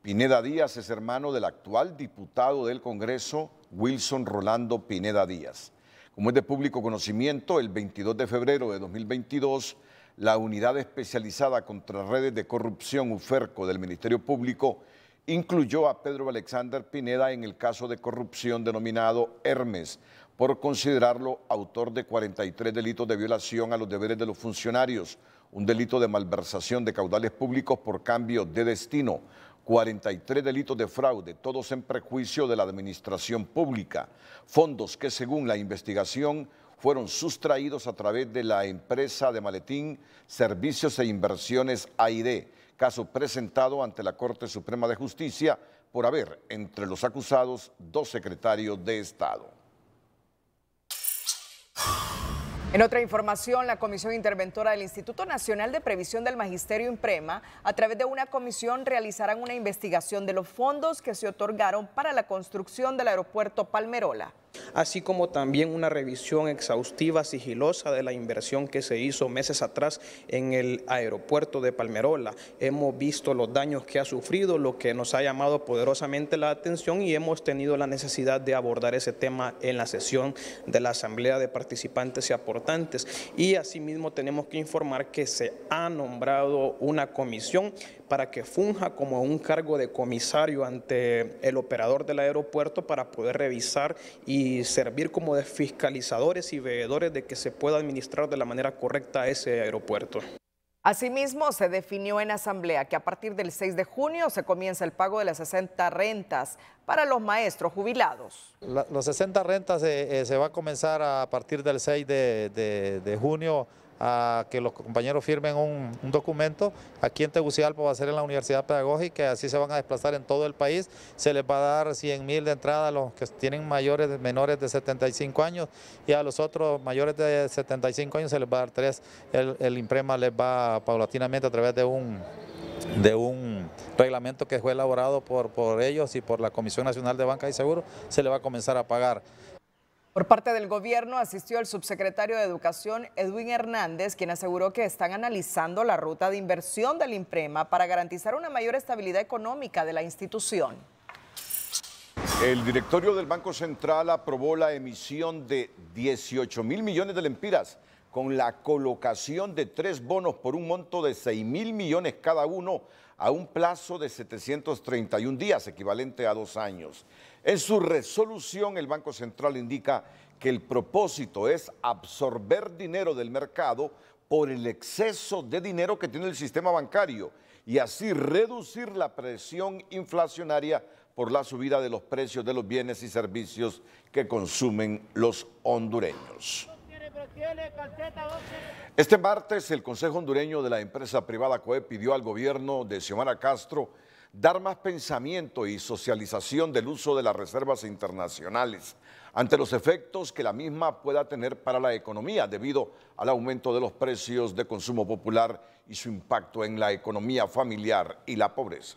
Pineda Díaz es hermano del actual diputado del Congreso, Wilson Rolando Pineda Díaz. Como es de público conocimiento, el 22 de febrero de 2022, la Unidad Especializada contra Redes de Corrupción UFERCO del Ministerio Público incluyó a Pedro Alexander Pineda en el caso de corrupción denominado Hermes, por considerarlo autor de 43 delitos de violación a los deberes de los funcionarios, un delito de malversación de caudales públicos por cambio de destino, 43 delitos de fraude, todos en prejuicio de la administración pública, fondos que según la investigación fueron sustraídos a través de la empresa de maletín Servicios e Inversiones AID, caso presentado ante la Corte Suprema de Justicia por haber entre los acusados dos secretarios de Estado. En otra información, la Comisión Interventora del Instituto Nacional de Previsión del Magisterio Imprema, a través de una comisión, realizarán una investigación de los fondos que se otorgaron para la construcción del aeropuerto Palmerola así como también una revisión exhaustiva, sigilosa de la inversión que se hizo meses atrás en el aeropuerto de Palmerola. Hemos visto los daños que ha sufrido, lo que nos ha llamado poderosamente la atención y hemos tenido la necesidad de abordar ese tema en la sesión de la Asamblea de Participantes y Aportantes y asimismo tenemos que informar que se ha nombrado una comisión para que funja como un cargo de comisario ante el operador del aeropuerto para poder revisar y servir como de fiscalizadores y veedores de que se pueda administrar de la manera correcta ese aeropuerto. Asimismo, se definió en asamblea que a partir del 6 de junio se comienza el pago de las 60 rentas para los maestros jubilados. Las 60 rentas eh, eh, se va a comenzar a partir del 6 de junio a que los compañeros firmen un, documento. Aquí en Tegucigalpa va a ser en la Universidad Pedagógica, así se van a desplazar en todo el país. Se les va a dar 100 mil de entrada a los que tienen mayores, menores de 75 años y a los otros mayores de 75 años se les va a dar tres. El, el imprema les va paulatinamente a través de un de un reglamento que fue elaborado por, por ellos y por la Comisión Nacional de Banca y Seguros, se les va a comenzar a pagar. Por parte del gobierno asistió el subsecretario de Educación Edwin Hernández, quien aseguró que están analizando la ruta de inversión del IMPREMA para garantizar una mayor estabilidad económica de la institución. El directorio del Banco Central aprobó la emisión de 18 mil millones de lempiras con la colocación de tres bonos por un monto de 6 mil millones cada uno a un plazo de 731 días, equivalente a dos años. En su resolución, el Banco Central indica que el propósito es absorber dinero del mercado por el exceso de dinero que tiene el sistema bancario y así reducir la presión inflacionaria por la subida de los precios de los bienes y servicios que consumen los hondureños. Este martes el Consejo Hondureño de la Empresa Privada COE pidió al gobierno de Xiomara Castro dar más pensamiento y socialización del uso de las reservas internacionales ante los efectos que la misma pueda tener para la economía debido al aumento de los precios de consumo popular y su impacto en la economía familiar y la pobreza.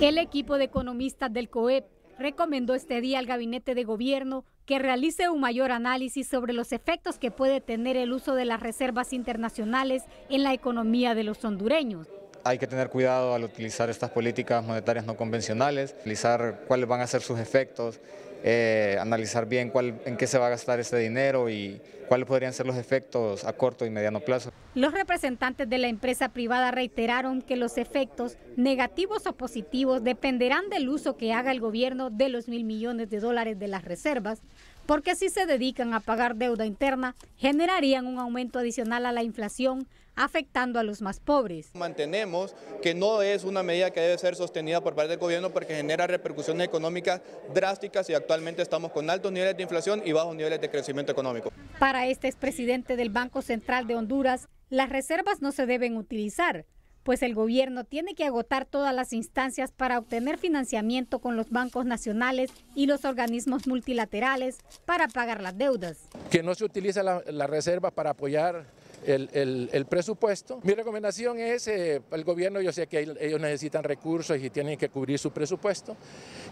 El equipo de economistas del COEP recomendó este día al gabinete de gobierno que realice un mayor análisis sobre los efectos que puede tener el uso de las reservas internacionales en la economía de los hondureños. Hay que tener cuidado al utilizar estas políticas monetarias no convencionales, analizar cuáles van a ser sus efectos, eh, analizar bien en qué se va a gastar ese dinero y cuáles podrían ser los efectos a corto y mediano plazo. Los representantes de la empresa privada reiteraron que los efectos negativos o positivos dependerán del uso que haga el gobierno de los mil millones de dólares de las reservas, porque si se dedican a pagar deuda interna, generarían un aumento adicional a la inflación afectando a los más pobres. Mantenemos que no es una medida que debe ser sostenida por parte del gobierno porque genera repercusiones económicas drásticas y actualmente estamos con altos niveles de inflación y bajos niveles de crecimiento económico. Para este expresidente del Banco Central de Honduras, las reservas no se deben utilizar, pues el gobierno tiene que agotar todas las instancias para obtener financiamiento con los bancos nacionales y los organismos multilaterales para pagar las deudas. Que no se utilice la reserva para apoyar el, presupuesto. Mi recomendación es eh, ...el gobierno, yo sé que ellos necesitan recursos y tienen que cubrir su presupuesto,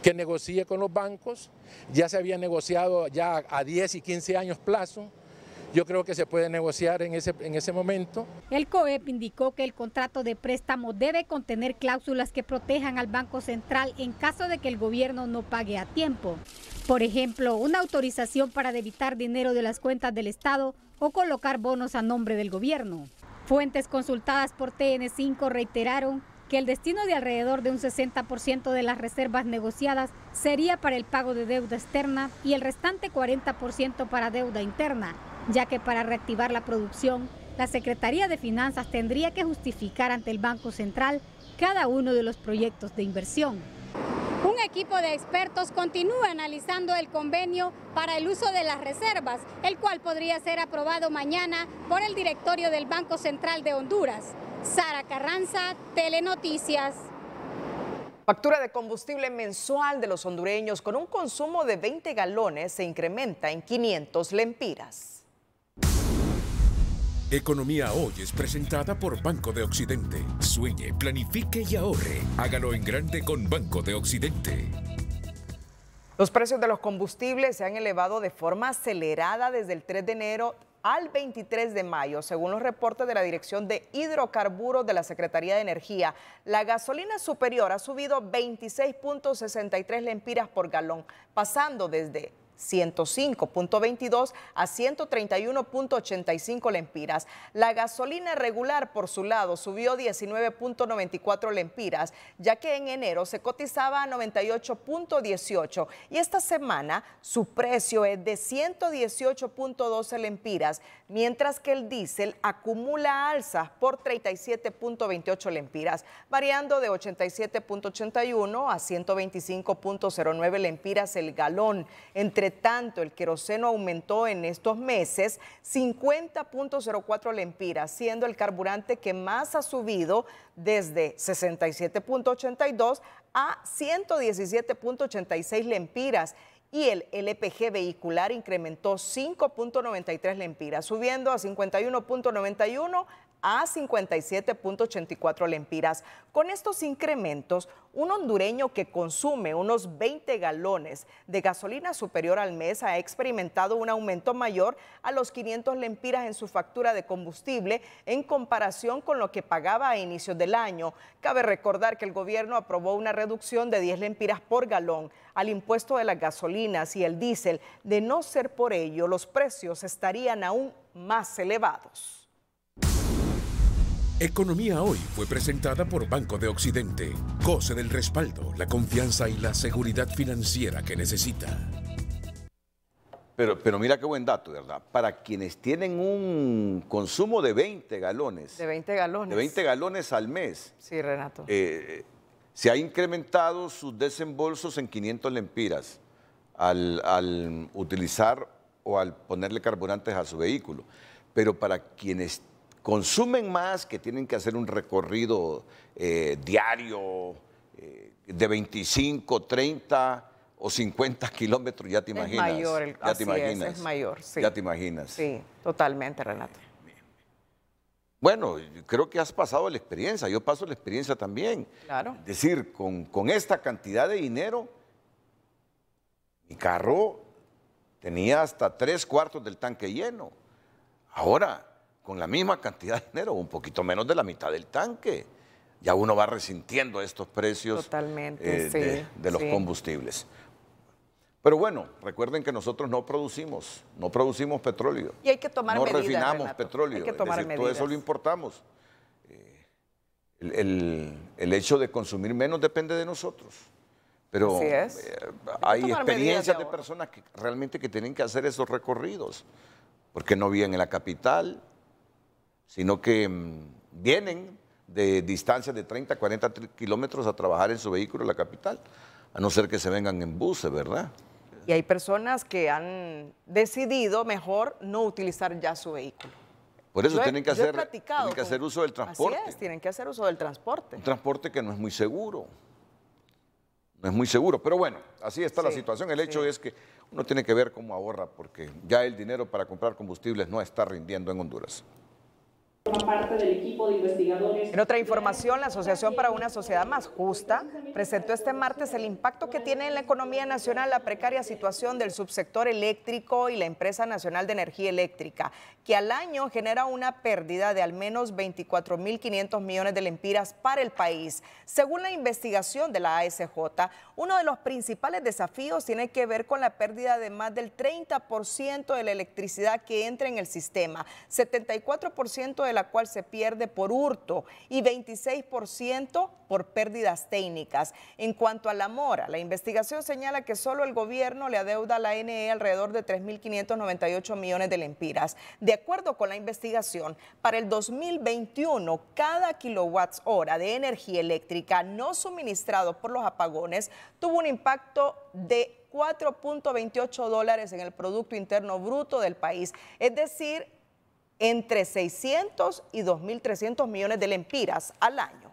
que negocie con los bancos, ya se había negociado ya a 10 y 15 años plazo, yo creo que se puede negociar en ese, en ese momento. El COEP indicó que el contrato de préstamo debe contener cláusulas que protejan al Banco Central en caso de que el gobierno no pague a tiempo. Por ejemplo, una autorización para debitar dinero de las cuentas del Estado o colocar bonos a nombre del gobierno. Fuentes consultadas por TN5 reiteraron que el destino de alrededor de un 60% de las reservas negociadas sería para el pago de deuda externa y el restante 40% para deuda interna, ya que para reactivar la producción, la Secretaría de Finanzas tendría que justificar ante el Banco Central cada uno de los proyectos de inversión. Un equipo de expertos continúa analizando el convenio para el uso de las reservas, el cual podría ser aprobado mañana por el directorio del Banco Central de Honduras. Sara Carranza, Telenoticias. Factura de combustible mensual de los hondureños con un consumo de 20 galones se incrementa en 500 lempiras. Economía Hoy es presentada por Banco de Occidente. Sueñe, planifique y ahorre. Hágalo en grande con Banco de Occidente. Los precios de los combustibles se han elevado de forma acelerada desde el 3 de enero al 23 de mayo, según los reportes de la Dirección de Hidrocarburos de la Secretaría de Energía. La gasolina superior ha subido 26.63 lempiras por galón, pasando desde 105.22 a 131.85 lempiras. La gasolina regular, por su lado, subió 19.94 lempiras, ya que en enero se cotizaba a 98.18 y esta semana su precio es de 118.12 lempiras mientras que el diésel acumula alzas por 37.28 lempiras, variando de 87.81 a 125.09 lempiras el galón. Entre tanto, el queroseno aumentó en estos meses 50.04 lempiras, siendo el carburante que más ha subido desde 67.82 a 117.86 lempiras y el LPG vehicular incrementó 5.93 lempiras, subiendo a 51.91 a 57.84 lempiras. Con estos incrementos, un hondureño que consume unos 20 galones de gasolina superior al mes ha experimentado un aumento mayor a los 500 lempiras en su factura de combustible en comparación con lo que pagaba a inicios del año. Cabe recordar que el gobierno aprobó una reducción de 10 lempiras por galón al impuesto de las gasolinas y el diésel. De no ser por ello, los precios estarían aún más elevados. Economía Hoy fue presentada por Banco de Occidente. Goce del respaldo, la confianza y la seguridad financiera que necesita. Pero, pero mira qué buen dato, ¿verdad? Para quienes tienen un consumo de 20 galones. De 20 galones. De 20 galones al mes. Sí, Renato. Eh, se ha incrementado sus desembolsos en 500 lempiras al, al utilizar o al ponerle carburantes a su vehículo. Pero para quienes consumen más, que tienen que hacer un recorrido eh, diario eh, de 25, 30 o 50 kilómetros, ya te imaginas. Es mayor, el, ya te imaginas. Es, mayor, sí. Ya te imaginas. Sí, totalmente, Renato. Bueno, creo que has pasado la experiencia, yo paso la experiencia también. Claro. Es decir, con, con esta cantidad de dinero, mi carro tenía hasta tres cuartos del tanque lleno. Ahora, con la misma cantidad de dinero, un poquito menos de la mitad del tanque. Ya uno va resintiendo estos precios eh, de, los combustibles. Pero bueno, recuerden que nosotros no producimos, no producimos petróleo. Y hay que tomar no medidas. No refinamos petróleo. es decir, Todo eso lo importamos. Eh, el, hecho de consumir menos depende de nosotros. Pero eh, hay, experiencias de, personas que realmente que tienen que hacer esos recorridos, porque no viven en la capital, sino que mm, vienen de distancias de 30, 40 kilómetros a trabajar en su vehículo en la capital, a no ser que se vengan en buses, ¿verdad? Y hay personas que han decidido mejor no utilizar ya su vehículo. Por eso tienen, que, hacer, tienen que hacer uso del transporte. Así es, tienen que hacer uso del transporte. Un transporte que no es muy seguro. No es muy seguro, pero bueno, así está la situación. El hecho es que uno tiene que ver cómo ahorra, porque ya el dinero para comprar combustibles no está rindiendo en Honduras. En otra información, la Asociación para una Sociedad Más Justa presentó este martes el impacto que tiene en la economía nacional la precaria situación del subsector eléctrico y la empresa nacional de energía eléctrica, que al año genera una pérdida de al menos 24.500 millones de lempiras para el país. Según la investigación de la ASJ, uno de los principales desafíos tiene que ver con la pérdida de más del 30% de la electricidad que entra en el sistema, 74% de la cual se pierde por hurto y 26% por pérdidas técnicas. En cuanto a la mora, la investigación señala que solo el gobierno le adeuda a la NE alrededor de 3.598 millones de lempiras. De acuerdo con la investigación, para el 2021, cada kilowatt hora de energía eléctrica no suministrado por los apagones tuvo un impacto de 4.28 dólares en el Producto Interno Bruto del país, es decir, entre 600 y 2.300 millones de lempiras al año.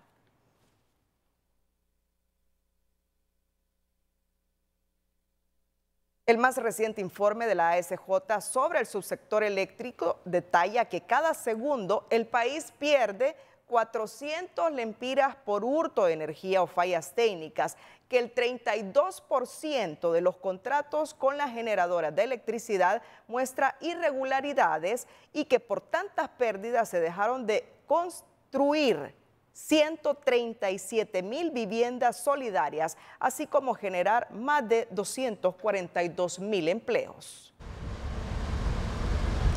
El más reciente informe de la ASJ sobre el subsector eléctrico detalla que cada segundo el país pierde 400 lempiras por hurto de energía o fallas técnicas, que el 32% de los contratos con las generadoras de electricidad muestra irregularidades y que por tantas pérdidas se dejaron de construir 137 mil viviendas solidarias, así como generar más de 242 mil empleos.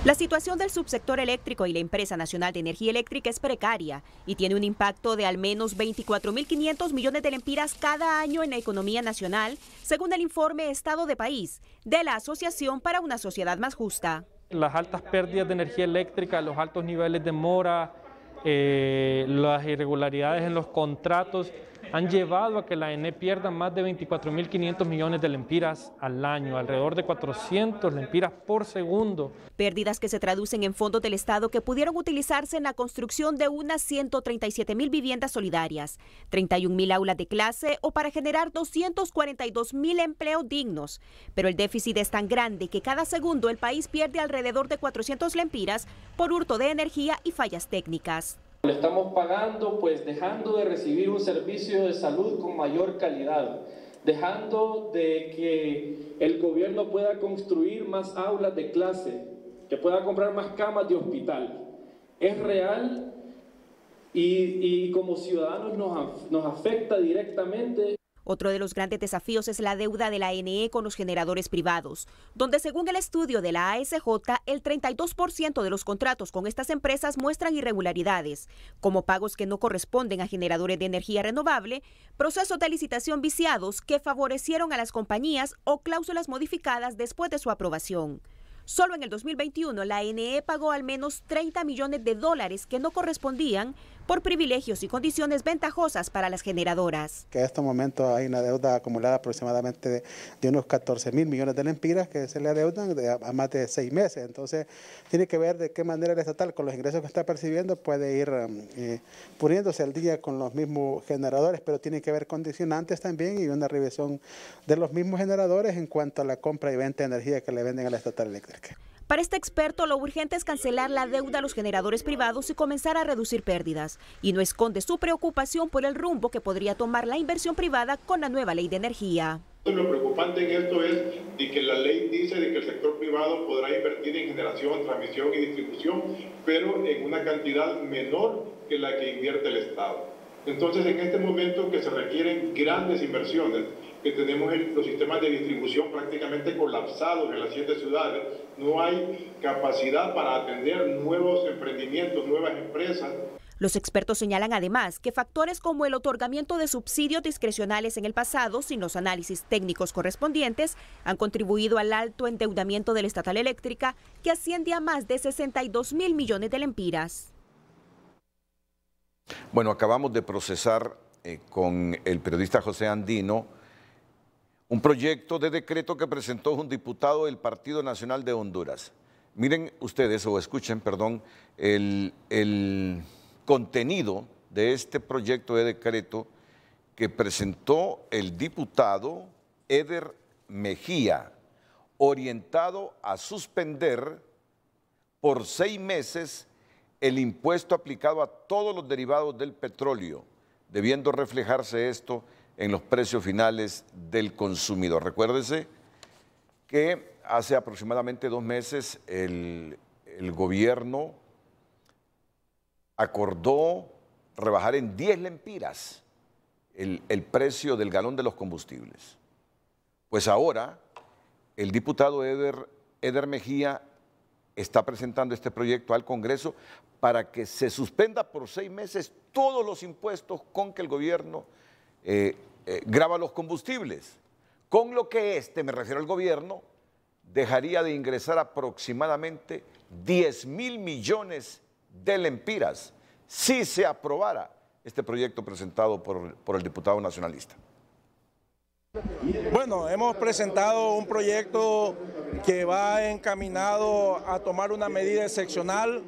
La situación del subsector eléctrico y la empresa nacional de energía eléctrica es precaria y tiene un impacto de al menos 24.500 millones de lempiras cada año en la economía nacional, según el informe Estado de País de la Asociación para una Sociedad Más Justa. Las altas pérdidas de energía eléctrica, los altos niveles de mora, eh, las irregularidades en los contratos han llevado a que la ENE pierda más de 24.500 millones de lempiras al año, alrededor de 400 lempiras por segundo. Pérdidas que se traducen en fondos del Estado que pudieron utilizarse en la construcción de unas 137.000 viviendas solidarias, 31.000 aulas de clase o para generar 242.000 empleos dignos. Pero el déficit es tan grande que cada segundo el país pierde alrededor de 400 lempiras por hurto de energía y fallas técnicas. Lo estamos pagando pues dejando de recibir un servicio de salud con mayor calidad, dejando de que el gobierno pueda construir más aulas de clase, que pueda comprar más camas de hospital. Es real y, como ciudadanos nos, nos afecta directamente. Otro de los grandes desafíos es la deuda de la NE con los generadores privados, donde según el estudio de la ASJ, el 32% de los contratos con estas empresas muestran irregularidades, como pagos que no corresponden a generadores de energía renovable, procesos de licitación viciados que favorecieron a las compañías o cláusulas modificadas después de su aprobación. Solo en el 2021 la NE pagó al menos 30 millones de dólares que no correspondían por privilegios y condiciones ventajosas para las generadoras. Que a estos momento hay una deuda acumulada aproximadamente de, unos 14 mil millones de lempiras que se le adeudan a más de seis meses. Entonces, tiene que ver de qué manera el estatal, con los ingresos que está percibiendo, puede ir um, eh, poniéndose al día con los mismos generadores, pero tiene que ver condicionantes también y una revisión de los mismos generadores en cuanto a la compra y venta de energía que le venden a la estatal eléctrica. Para este experto, lo urgente es cancelar la deuda a los generadores privados y comenzar a reducir pérdidas. Y no esconde su preocupación por el rumbo que podría tomar la inversión privada con la nueva ley de energía. Lo preocupante en esto es que la ley dice que el sector privado podrá invertir en generación, transmisión y distribución, pero en una cantidad menor que la que invierte el Estado. Entonces, en este momento que se requieren grandes inversiones, que tenemos los sistemas de distribución prácticamente colapsados en las siete ciudades, no hay capacidad para atender nuevos emprendimientos, nuevas empresas. Los expertos señalan además que factores como el otorgamiento de subsidios discrecionales en el pasado, sin los análisis técnicos correspondientes, han contribuido al alto endeudamiento de la estatal eléctrica, que asciende a más de 62 mil millones de lempiras. Bueno, acabamos de procesar eh, con el periodista José Andino un proyecto de decreto que presentó un diputado del Partido Nacional de Honduras. Miren ustedes, o escuchen, perdón, el, contenido de este proyecto de decreto que presentó el diputado Eder Mejía, orientado a suspender por seis meses el impuesto aplicado a todos los derivados del petróleo, debiendo reflejarse esto en los precios finales del consumidor. Recuérdese que hace aproximadamente dos meses el, gobierno acordó rebajar en 10 lempiras el, precio del galón de los combustibles. Pues ahora el diputado Eder, Eder, Mejía está presentando este proyecto al Congreso para que se suspenda por seis meses todos los impuestos con que el gobierno eh, eh, graba los combustibles, con lo que este, me refiero al gobierno, dejaría de ingresar aproximadamente 10 mil millones de lempiras si se aprobara este proyecto presentado por, por el diputado nacionalista. Bueno, hemos presentado un proyecto que va encaminado a tomar una medida excepcional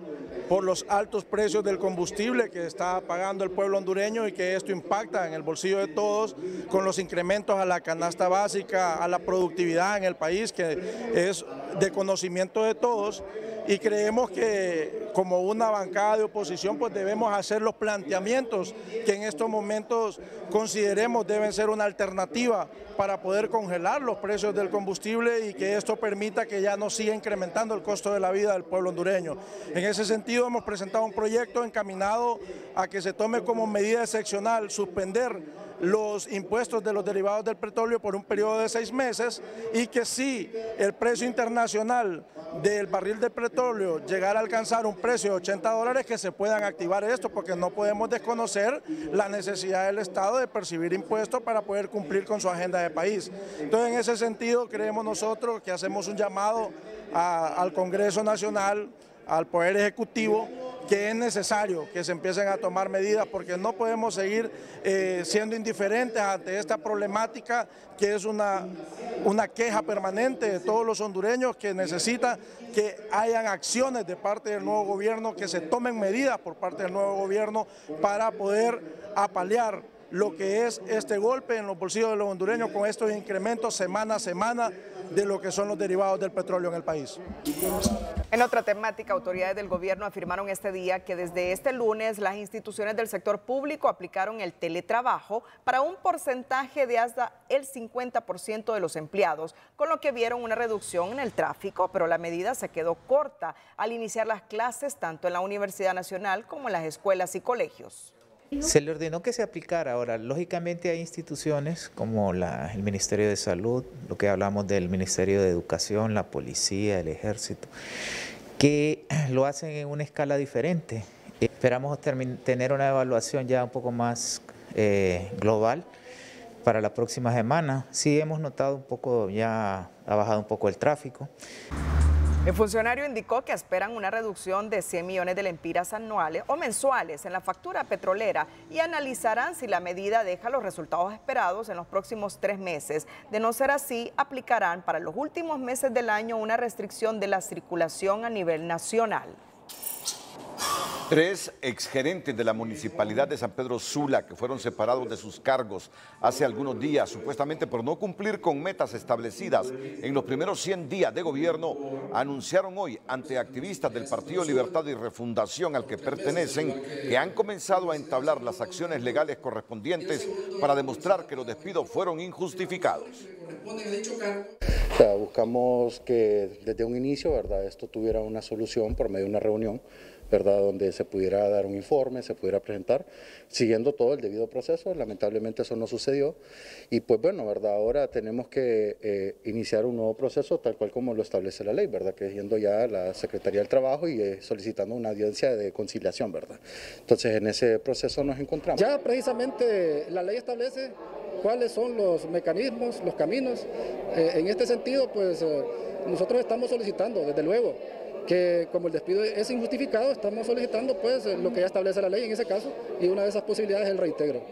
por los altos precios del combustible que está pagando el pueblo hondureño y que esto impacta en el bolsillo de todos con los incrementos a la canasta básica, a la productividad en el país, que es de conocimiento de todos y creemos que como una bancada de oposición pues debemos hacer los planteamientos que en estos momentos consideremos deben ser una alternativa para poder congelar los precios del combustible y que esto permita que ya no siga incrementando el costo de la vida del pueblo hondureño. En ese sentido hemos presentado un proyecto encaminado a que se tome como medida excepcional suspender los impuestos de los derivados del petróleo por un periodo de seis meses y que si el precio internacional del barril de petróleo llegara a alcanzar un precio de 80 dólares, que se puedan activar esto, porque no podemos desconocer la necesidad del Estado de percibir impuestos para poder cumplir con su agenda de país. Entonces, en ese sentido, creemos nosotros que hacemos un llamado al Congreso Nacional, al Poder Ejecutivo que es necesario que se empiecen a tomar medidas porque no podemos seguir eh, siendo indiferentes ante esta problemática que es una, una queja permanente de todos los hondureños que necesita que hayan acciones de parte del nuevo gobierno, que se tomen medidas por parte del nuevo gobierno para poder apalear lo que es este golpe en los bolsillos de los hondureños con estos incrementos semana a semana de lo que son los derivados del petróleo en el país. En otra temática, autoridades del gobierno afirmaron este día que desde este lunes las instituciones del sector público aplicaron el teletrabajo para un porcentaje de hasta el 50% de los empleados, con lo que vieron una reducción en el tráfico, pero la medida se quedó corta al iniciar las clases tanto en la Universidad Nacional como en las escuelas y colegios. Se le ordenó que se aplicara. Ahora, lógicamente hay instituciones como el Ministerio de Salud, lo que hablamos del Ministerio de Educación, la Policía, el Ejército, que lo hacen en una escala diferente. Esperamos tener una evaluación ya un poco más eh, global para la próxima semana. Sí hemos notado un poco, ya ha bajado un poco el tráfico. El funcionario indicó que esperan una reducción de 100 millones de lempiras anuales o mensuales en la factura petrolera y analizarán si la medida deja los resultados esperados en los próximos tres meses. De no ser así, aplicarán para los últimos meses del año una restricción de la circulación a nivel nacional. Tres exgerentes de la municipalidad de San Pedro Sula que fueron separados de sus cargos hace algunos días, supuestamente por no cumplir con metas establecidas en los primeros 100 días de gobierno, anunciaron hoy ante activistas del Partido Libertad y Refundación al que pertenecen que han comenzado a entablar las acciones legales correspondientes para demostrar que los despidos fueron injustificados. buscamos que desde un inicio, ¿verdad? Esto tuviera una solución por medio de una reunión ¿verdad? Donde se pudiera dar un informe, se pudiera presentar, siguiendo todo el debido proceso. Lamentablemente eso no sucedió. Y pues bueno, ¿verdad? Ahora tenemos que eh, iniciar un nuevo proceso tal cual como lo establece la ley, ¿verdad? Que es yendo ya a la Secretaría del Trabajo y eh, solicitando una audiencia de conciliación, ¿verdad? Entonces en ese proceso nos encontramos. Ya precisamente la ley establece cuáles son los mecanismos, los caminos. Eh, en este sentido, pues nosotros estamos solicitando, desde luego, que como el despido es injustificado, estamos solicitando pues lo que ya establece la ley en ese caso y una de esas posibilidades es el reintegro.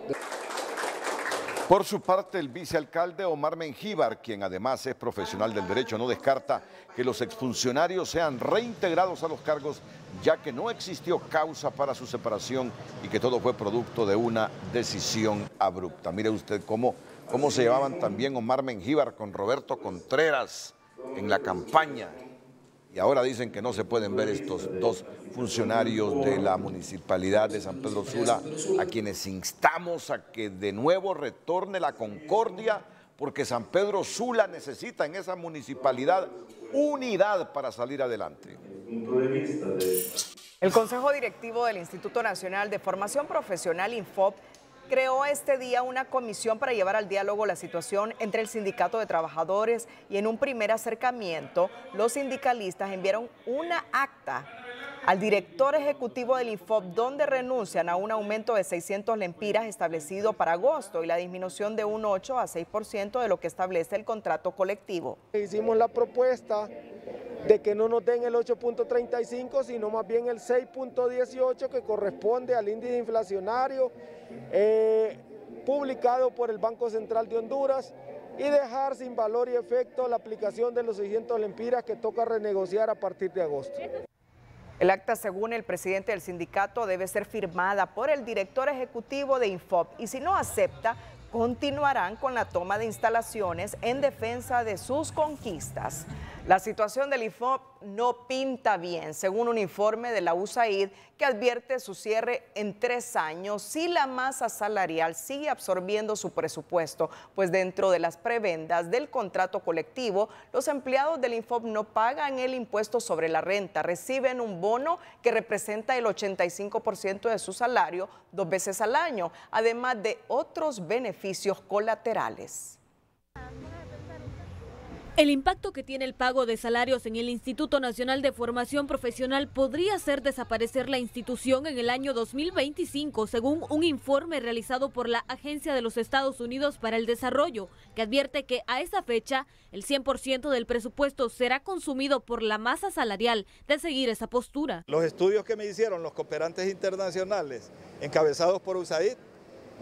Por su parte, el vicealcalde Omar Mengíbar, quien además es profesional del derecho, no descarta que los exfuncionarios sean reintegrados a los cargos, ya que no existió causa para su separación y que todo fue producto de una decisión abrupta. Mire usted cómo, cómo se llevaban también Omar Mengíbar con Roberto Contreras en la campaña. Y ahora dicen que no se pueden ver estos dos funcionarios de la municipalidad de San Pedro Sula, a quienes instamos a que de nuevo retorne la concordia, porque San Pedro Sula necesita en esa municipalidad unidad para salir adelante. El Consejo Directivo del Instituto Nacional de Formación Profesional, INFOP, creó este día una comisión para llevar al diálogo la situación entre el sindicato de trabajadores y en un primer acercamiento los sindicalistas enviaron una acta al director ejecutivo del IFOP, donde renuncian a un aumento de 600 lempiras establecido para agosto y la disminución de un 8 a 6% de lo que establece el contrato colectivo. Hicimos la propuesta de que no nos den el 8.35, sino más bien el 6.18 que corresponde al índice inflacionario eh, publicado por el Banco Central de Honduras y dejar sin valor y efecto la aplicación de los 600 lempiras que toca renegociar a partir de agosto. El acta, según el presidente del sindicato, debe ser firmada por el director ejecutivo de Infop y si no acepta, continuarán con la toma de instalaciones en defensa de sus conquistas. La situación del IFOP no pinta bien, según un informe de la USAID que advierte su cierre en tres años si la masa salarial sigue absorbiendo su presupuesto, pues dentro de las prebendas del contrato colectivo, los empleados del INFOP no pagan el impuesto sobre la renta, reciben un bono que representa el 85% de su salario dos veces al año, además de otros beneficios colaterales. El impacto que tiene el pago de salarios en el Instituto Nacional de Formación Profesional podría hacer desaparecer la institución en el año 2025, según un informe realizado por la Agencia de los Estados Unidos para el Desarrollo, que advierte que a esa fecha el 100% del presupuesto será consumido por la masa salarial de seguir esa postura. Los estudios que me hicieron los cooperantes internacionales encabezados por USAID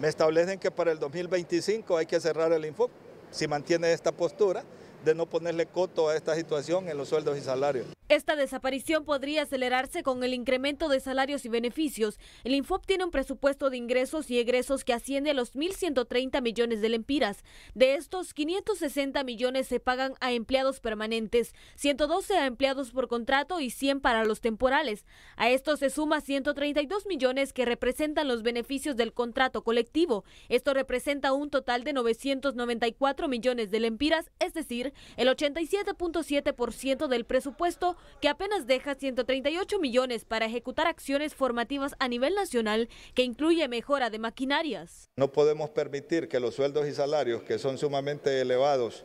me establecen que para el 2025 hay que cerrar el Info si mantiene esta postura de no ponerle coto a esta situación en los sueldos y salarios. Esta desaparición podría acelerarse con el incremento de salarios y beneficios. El Infop tiene un presupuesto de ingresos y egresos que asciende a los 1.130 millones de lempiras. De estos, 560 millones se pagan a empleados permanentes, 112 a empleados por contrato y 100 para los temporales. A esto se suma 132 millones que representan los beneficios del contrato colectivo. Esto representa un total de 994 millones de lempiras, es decir, el 87.7% del presupuesto que apenas deja 138 millones para ejecutar acciones formativas a nivel nacional que incluye mejora de maquinarias. No podemos permitir que los sueldos y salarios que son sumamente elevados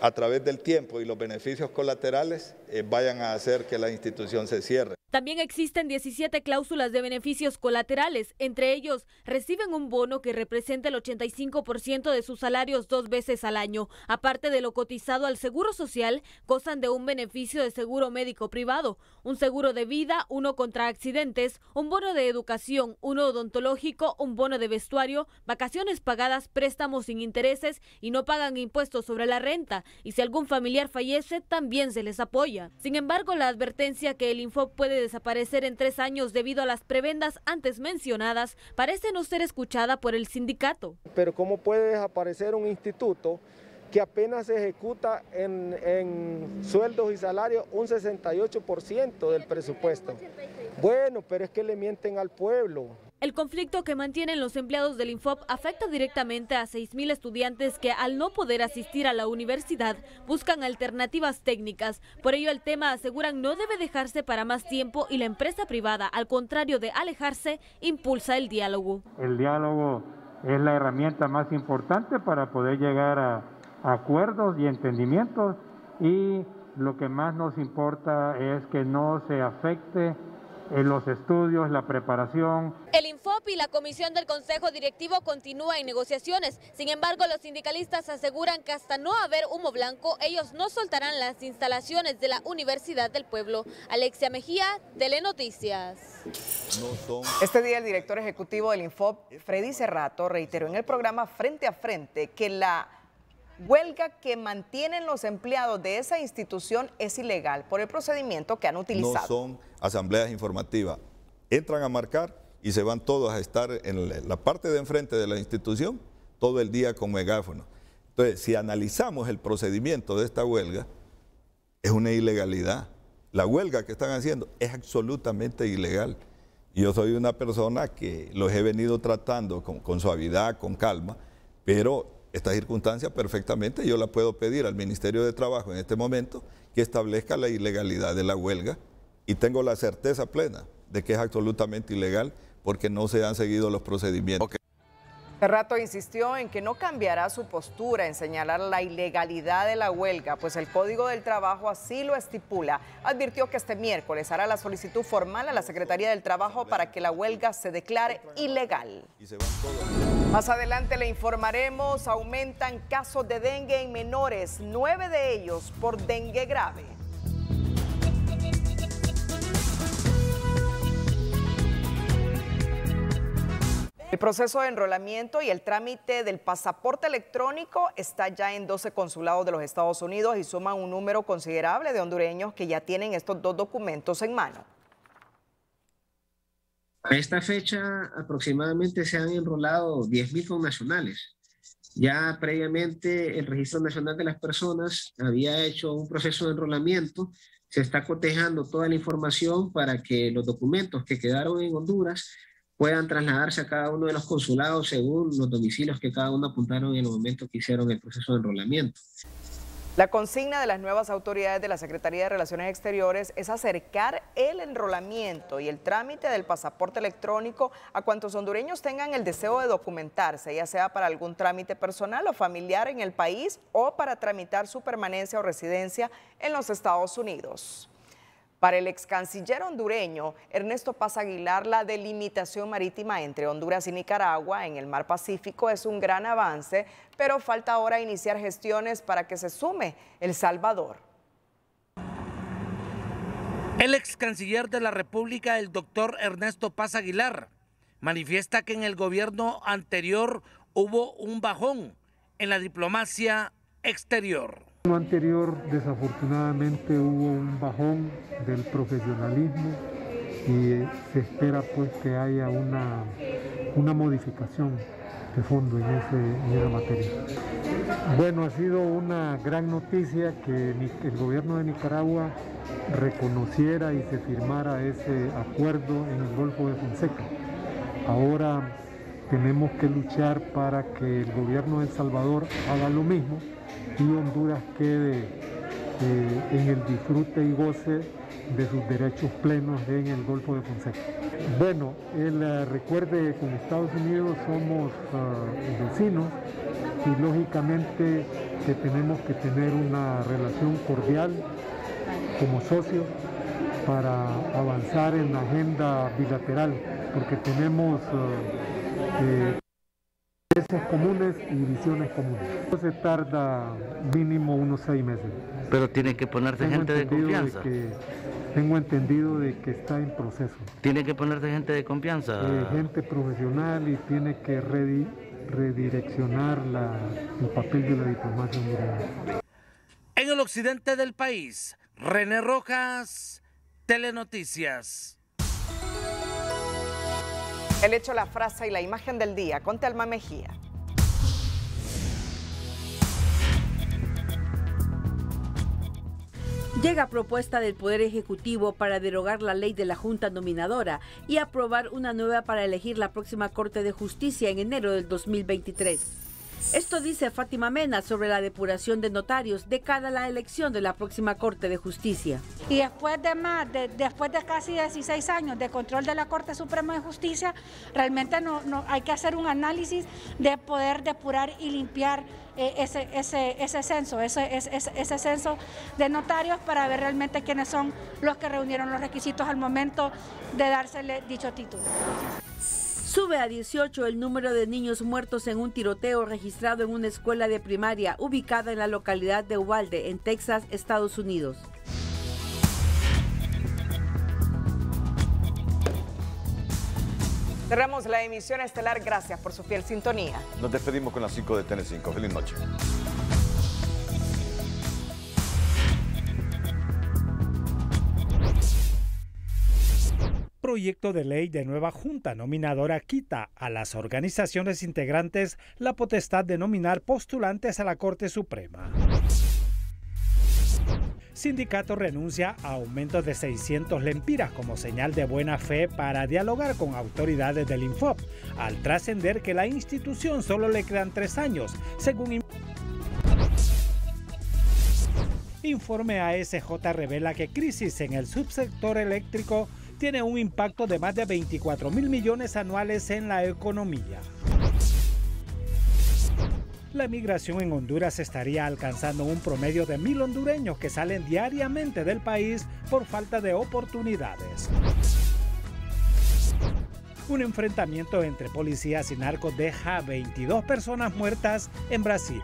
a través del tiempo y los beneficios colaterales eh, vayan a hacer que la institución se cierre. También existen 17 cláusulas de beneficios colaterales. Entre ellos, reciben un bono que representa el 85% de sus salarios dos veces al año. Aparte de lo cotizado al seguro social, gozan de un beneficio de seguro médico privado, un seguro de vida, uno contra accidentes, un bono de educación, uno odontológico, un bono de vestuario, vacaciones pagadas, préstamos sin intereses y no pagan impuestos sobre la renta. Y si algún familiar fallece, también se les apoya. Sin embargo, la advertencia que el Info puede desaparecer en tres años debido a las prebendas antes mencionadas parece no ser escuchada por el sindicato. Pero ¿cómo puede desaparecer un instituto que apenas ejecuta en, en, sueldos y salarios un 68% del presupuesto. Bueno, pero es que le mienten al pueblo. El conflicto que mantienen los empleados del Infop afecta directamente a 6.000 estudiantes que al no poder asistir a la universidad buscan alternativas técnicas. Por ello el tema aseguran no debe dejarse para más tiempo y la empresa privada, al contrario de alejarse, impulsa el diálogo. El diálogo es la herramienta más importante para poder llegar a, acuerdos y entendimientos y lo que más nos importa es que no se afecte en los estudios, la preparación. El Infop y la comisión del Consejo Directivo continúan en negociaciones. Sin embargo, los sindicalistas aseguran que hasta no haber humo blanco, ellos no soltarán las instalaciones de la Universidad del Pueblo. Alexia Mejía, Telenoticias. Este día el director ejecutivo del Infop, Freddy Cerrato, reiteró en el programa Frente a Frente que la huelga que mantienen los empleados de esa institución es ilegal por el procedimiento que han utilizado. No son asambleas informativas. Entran a marcar y se van todos a estar en la parte de enfrente de la institución todo el día con megáfono. Entonces, si analizamos el procedimiento de esta huelga, es una ilegalidad. La huelga que están haciendo es absolutamente ilegal. Yo soy una persona que los he venido tratando con suavidad, con calma, pero esta circunstancia perfectamente, yo la puedo pedir al Ministerio de Trabajo en este momento que establezca la ilegalidad de la huelga y tengo la certeza plena de que es absolutamente ilegal porque no se han seguido los procedimientos. Okay. Rato insistió en que no cambiará su postura en señalar la ilegalidad de la huelga, pues el Código del Trabajo así lo estipula. Advirtió que este miércoles hará la solicitud formal a la Secretaría del Trabajo para que la huelga se declare ilegal. Más adelante le informaremos, aumentan casos de dengue en menores, nueve de ellos por dengue grave. El proceso de enrolamiento y el trámite del pasaporte electrónico está ya en 12 consulados de los Estados Unidos y suman un número considerable de hondureños que ya tienen estos dos documentos en mano. A esta fecha aproximadamente se han enrolado 10.000 connacionales. Ya previamente el Registro Nacional de las Personas había hecho un proceso de enrolamiento. Se está cotejando toda la información para que los documentos que quedaron en Honduras puedan trasladarse a cada uno de los consulados según los domicilios que cada uno apuntaron en el momento que hicieron el proceso de enrolamiento. La consigna de las nuevas autoridades de la Secretaría de Relaciones Exteriores es acercar el enrolamiento y el trámite del pasaporte electrónico a cuantos hondureños tengan el deseo de documentarse, ya sea para algún trámite personal o familiar en el país o para tramitar su permanencia o residencia en los Estados Unidos. Para el ex canciller hondureño Ernesto Paz Aguilar, la delimitación marítima entre Honduras y Nicaragua en el mar Pacífico es un gran avance, pero falta ahora iniciar gestiones para que se sume El Salvador. El ex canciller de la República, el doctor Ernesto Paz Aguilar, manifiesta que en el gobierno anterior hubo un bajón en la diplomacia exterior anterior, desafortunadamente, hubo un bajón del profesionalismo y eh, se espera pues que haya una, modificación de fondo en esa materia. Bueno, ha sido una gran noticia que el gobierno de Nicaragua reconociera y se firmara ese acuerdo en el Golfo de Fonseca. Ahora tenemos que luchar para que el gobierno de El Salvador haga lo mismo y Honduras quede eh, en el disfrute y goce de sus derechos plenos en el Golfo de Fonseca. Bueno, él eh, recuerde con Estados Unidos somos ah, vecinos y lógicamente que tenemos que tener una relación cordial como socios para avanzar en la agenda bilateral, porque tenemos... Ah, eh, intereses comunes y visiones comunes. se tarda mínimo unos seis meses. Pero tiene que ponerse gente de confianza. tengo entendido de que está en proceso. Tiene que ponerse gente de confianza. Eh, gente profesional y tiene que redireccionar la, el papel de la diplomacia. En el occidente del país, René Rojas, Telenoticias. El hecho, la frase y la imagen del día. con Alma Mejía. Llega propuesta del Poder Ejecutivo para derogar la ley de la Junta Nominadora y aprobar una nueva para elegir la próxima Corte de Justicia en enero del 2023. Esto dice Fátima Mena sobre la depuración de notarios de cada la elección de la próxima Corte de Justicia. Y después de más, después de casi 16 años de control de la Corte Suprema de Justicia, realmente no, hay que hacer un análisis de poder depurar y limpiar eh, ese, censo, ese, ese censo de notarios para ver realmente quiénes son los que reunieron los requisitos al momento de dársele dicho título. Sube a 18 el número de niños muertos en un tiroteo registrado en una escuela de primaria ubicada en la localidad de Uvalde, en Texas, Estados Unidos. Cerramos la emisión estelar. Gracias por su fiel sintonía. Nos despedimos con las 5 de TN5. Feliz noche. proyecto de ley de nueva junta nominadora quita a las organizaciones integrantes la potestad de nominar postulantes a la Corte Suprema. Sindicato renuncia a aumento de 600 lempiras como señal de buena fe para dialogar con autoridades del Infop, al trascender que la institución solo le quedan tres años, según Informe ASJ revela que crisis en el subsector eléctrico tiene un impacto de más de 24 mil millones anuales en la economía. La migración en Honduras estaría alcanzando un promedio de mil hondureños que salen diariamente del país por falta de oportunidades. Un enfrentamiento entre policías y narcos deja 22 personas muertas en Brasil.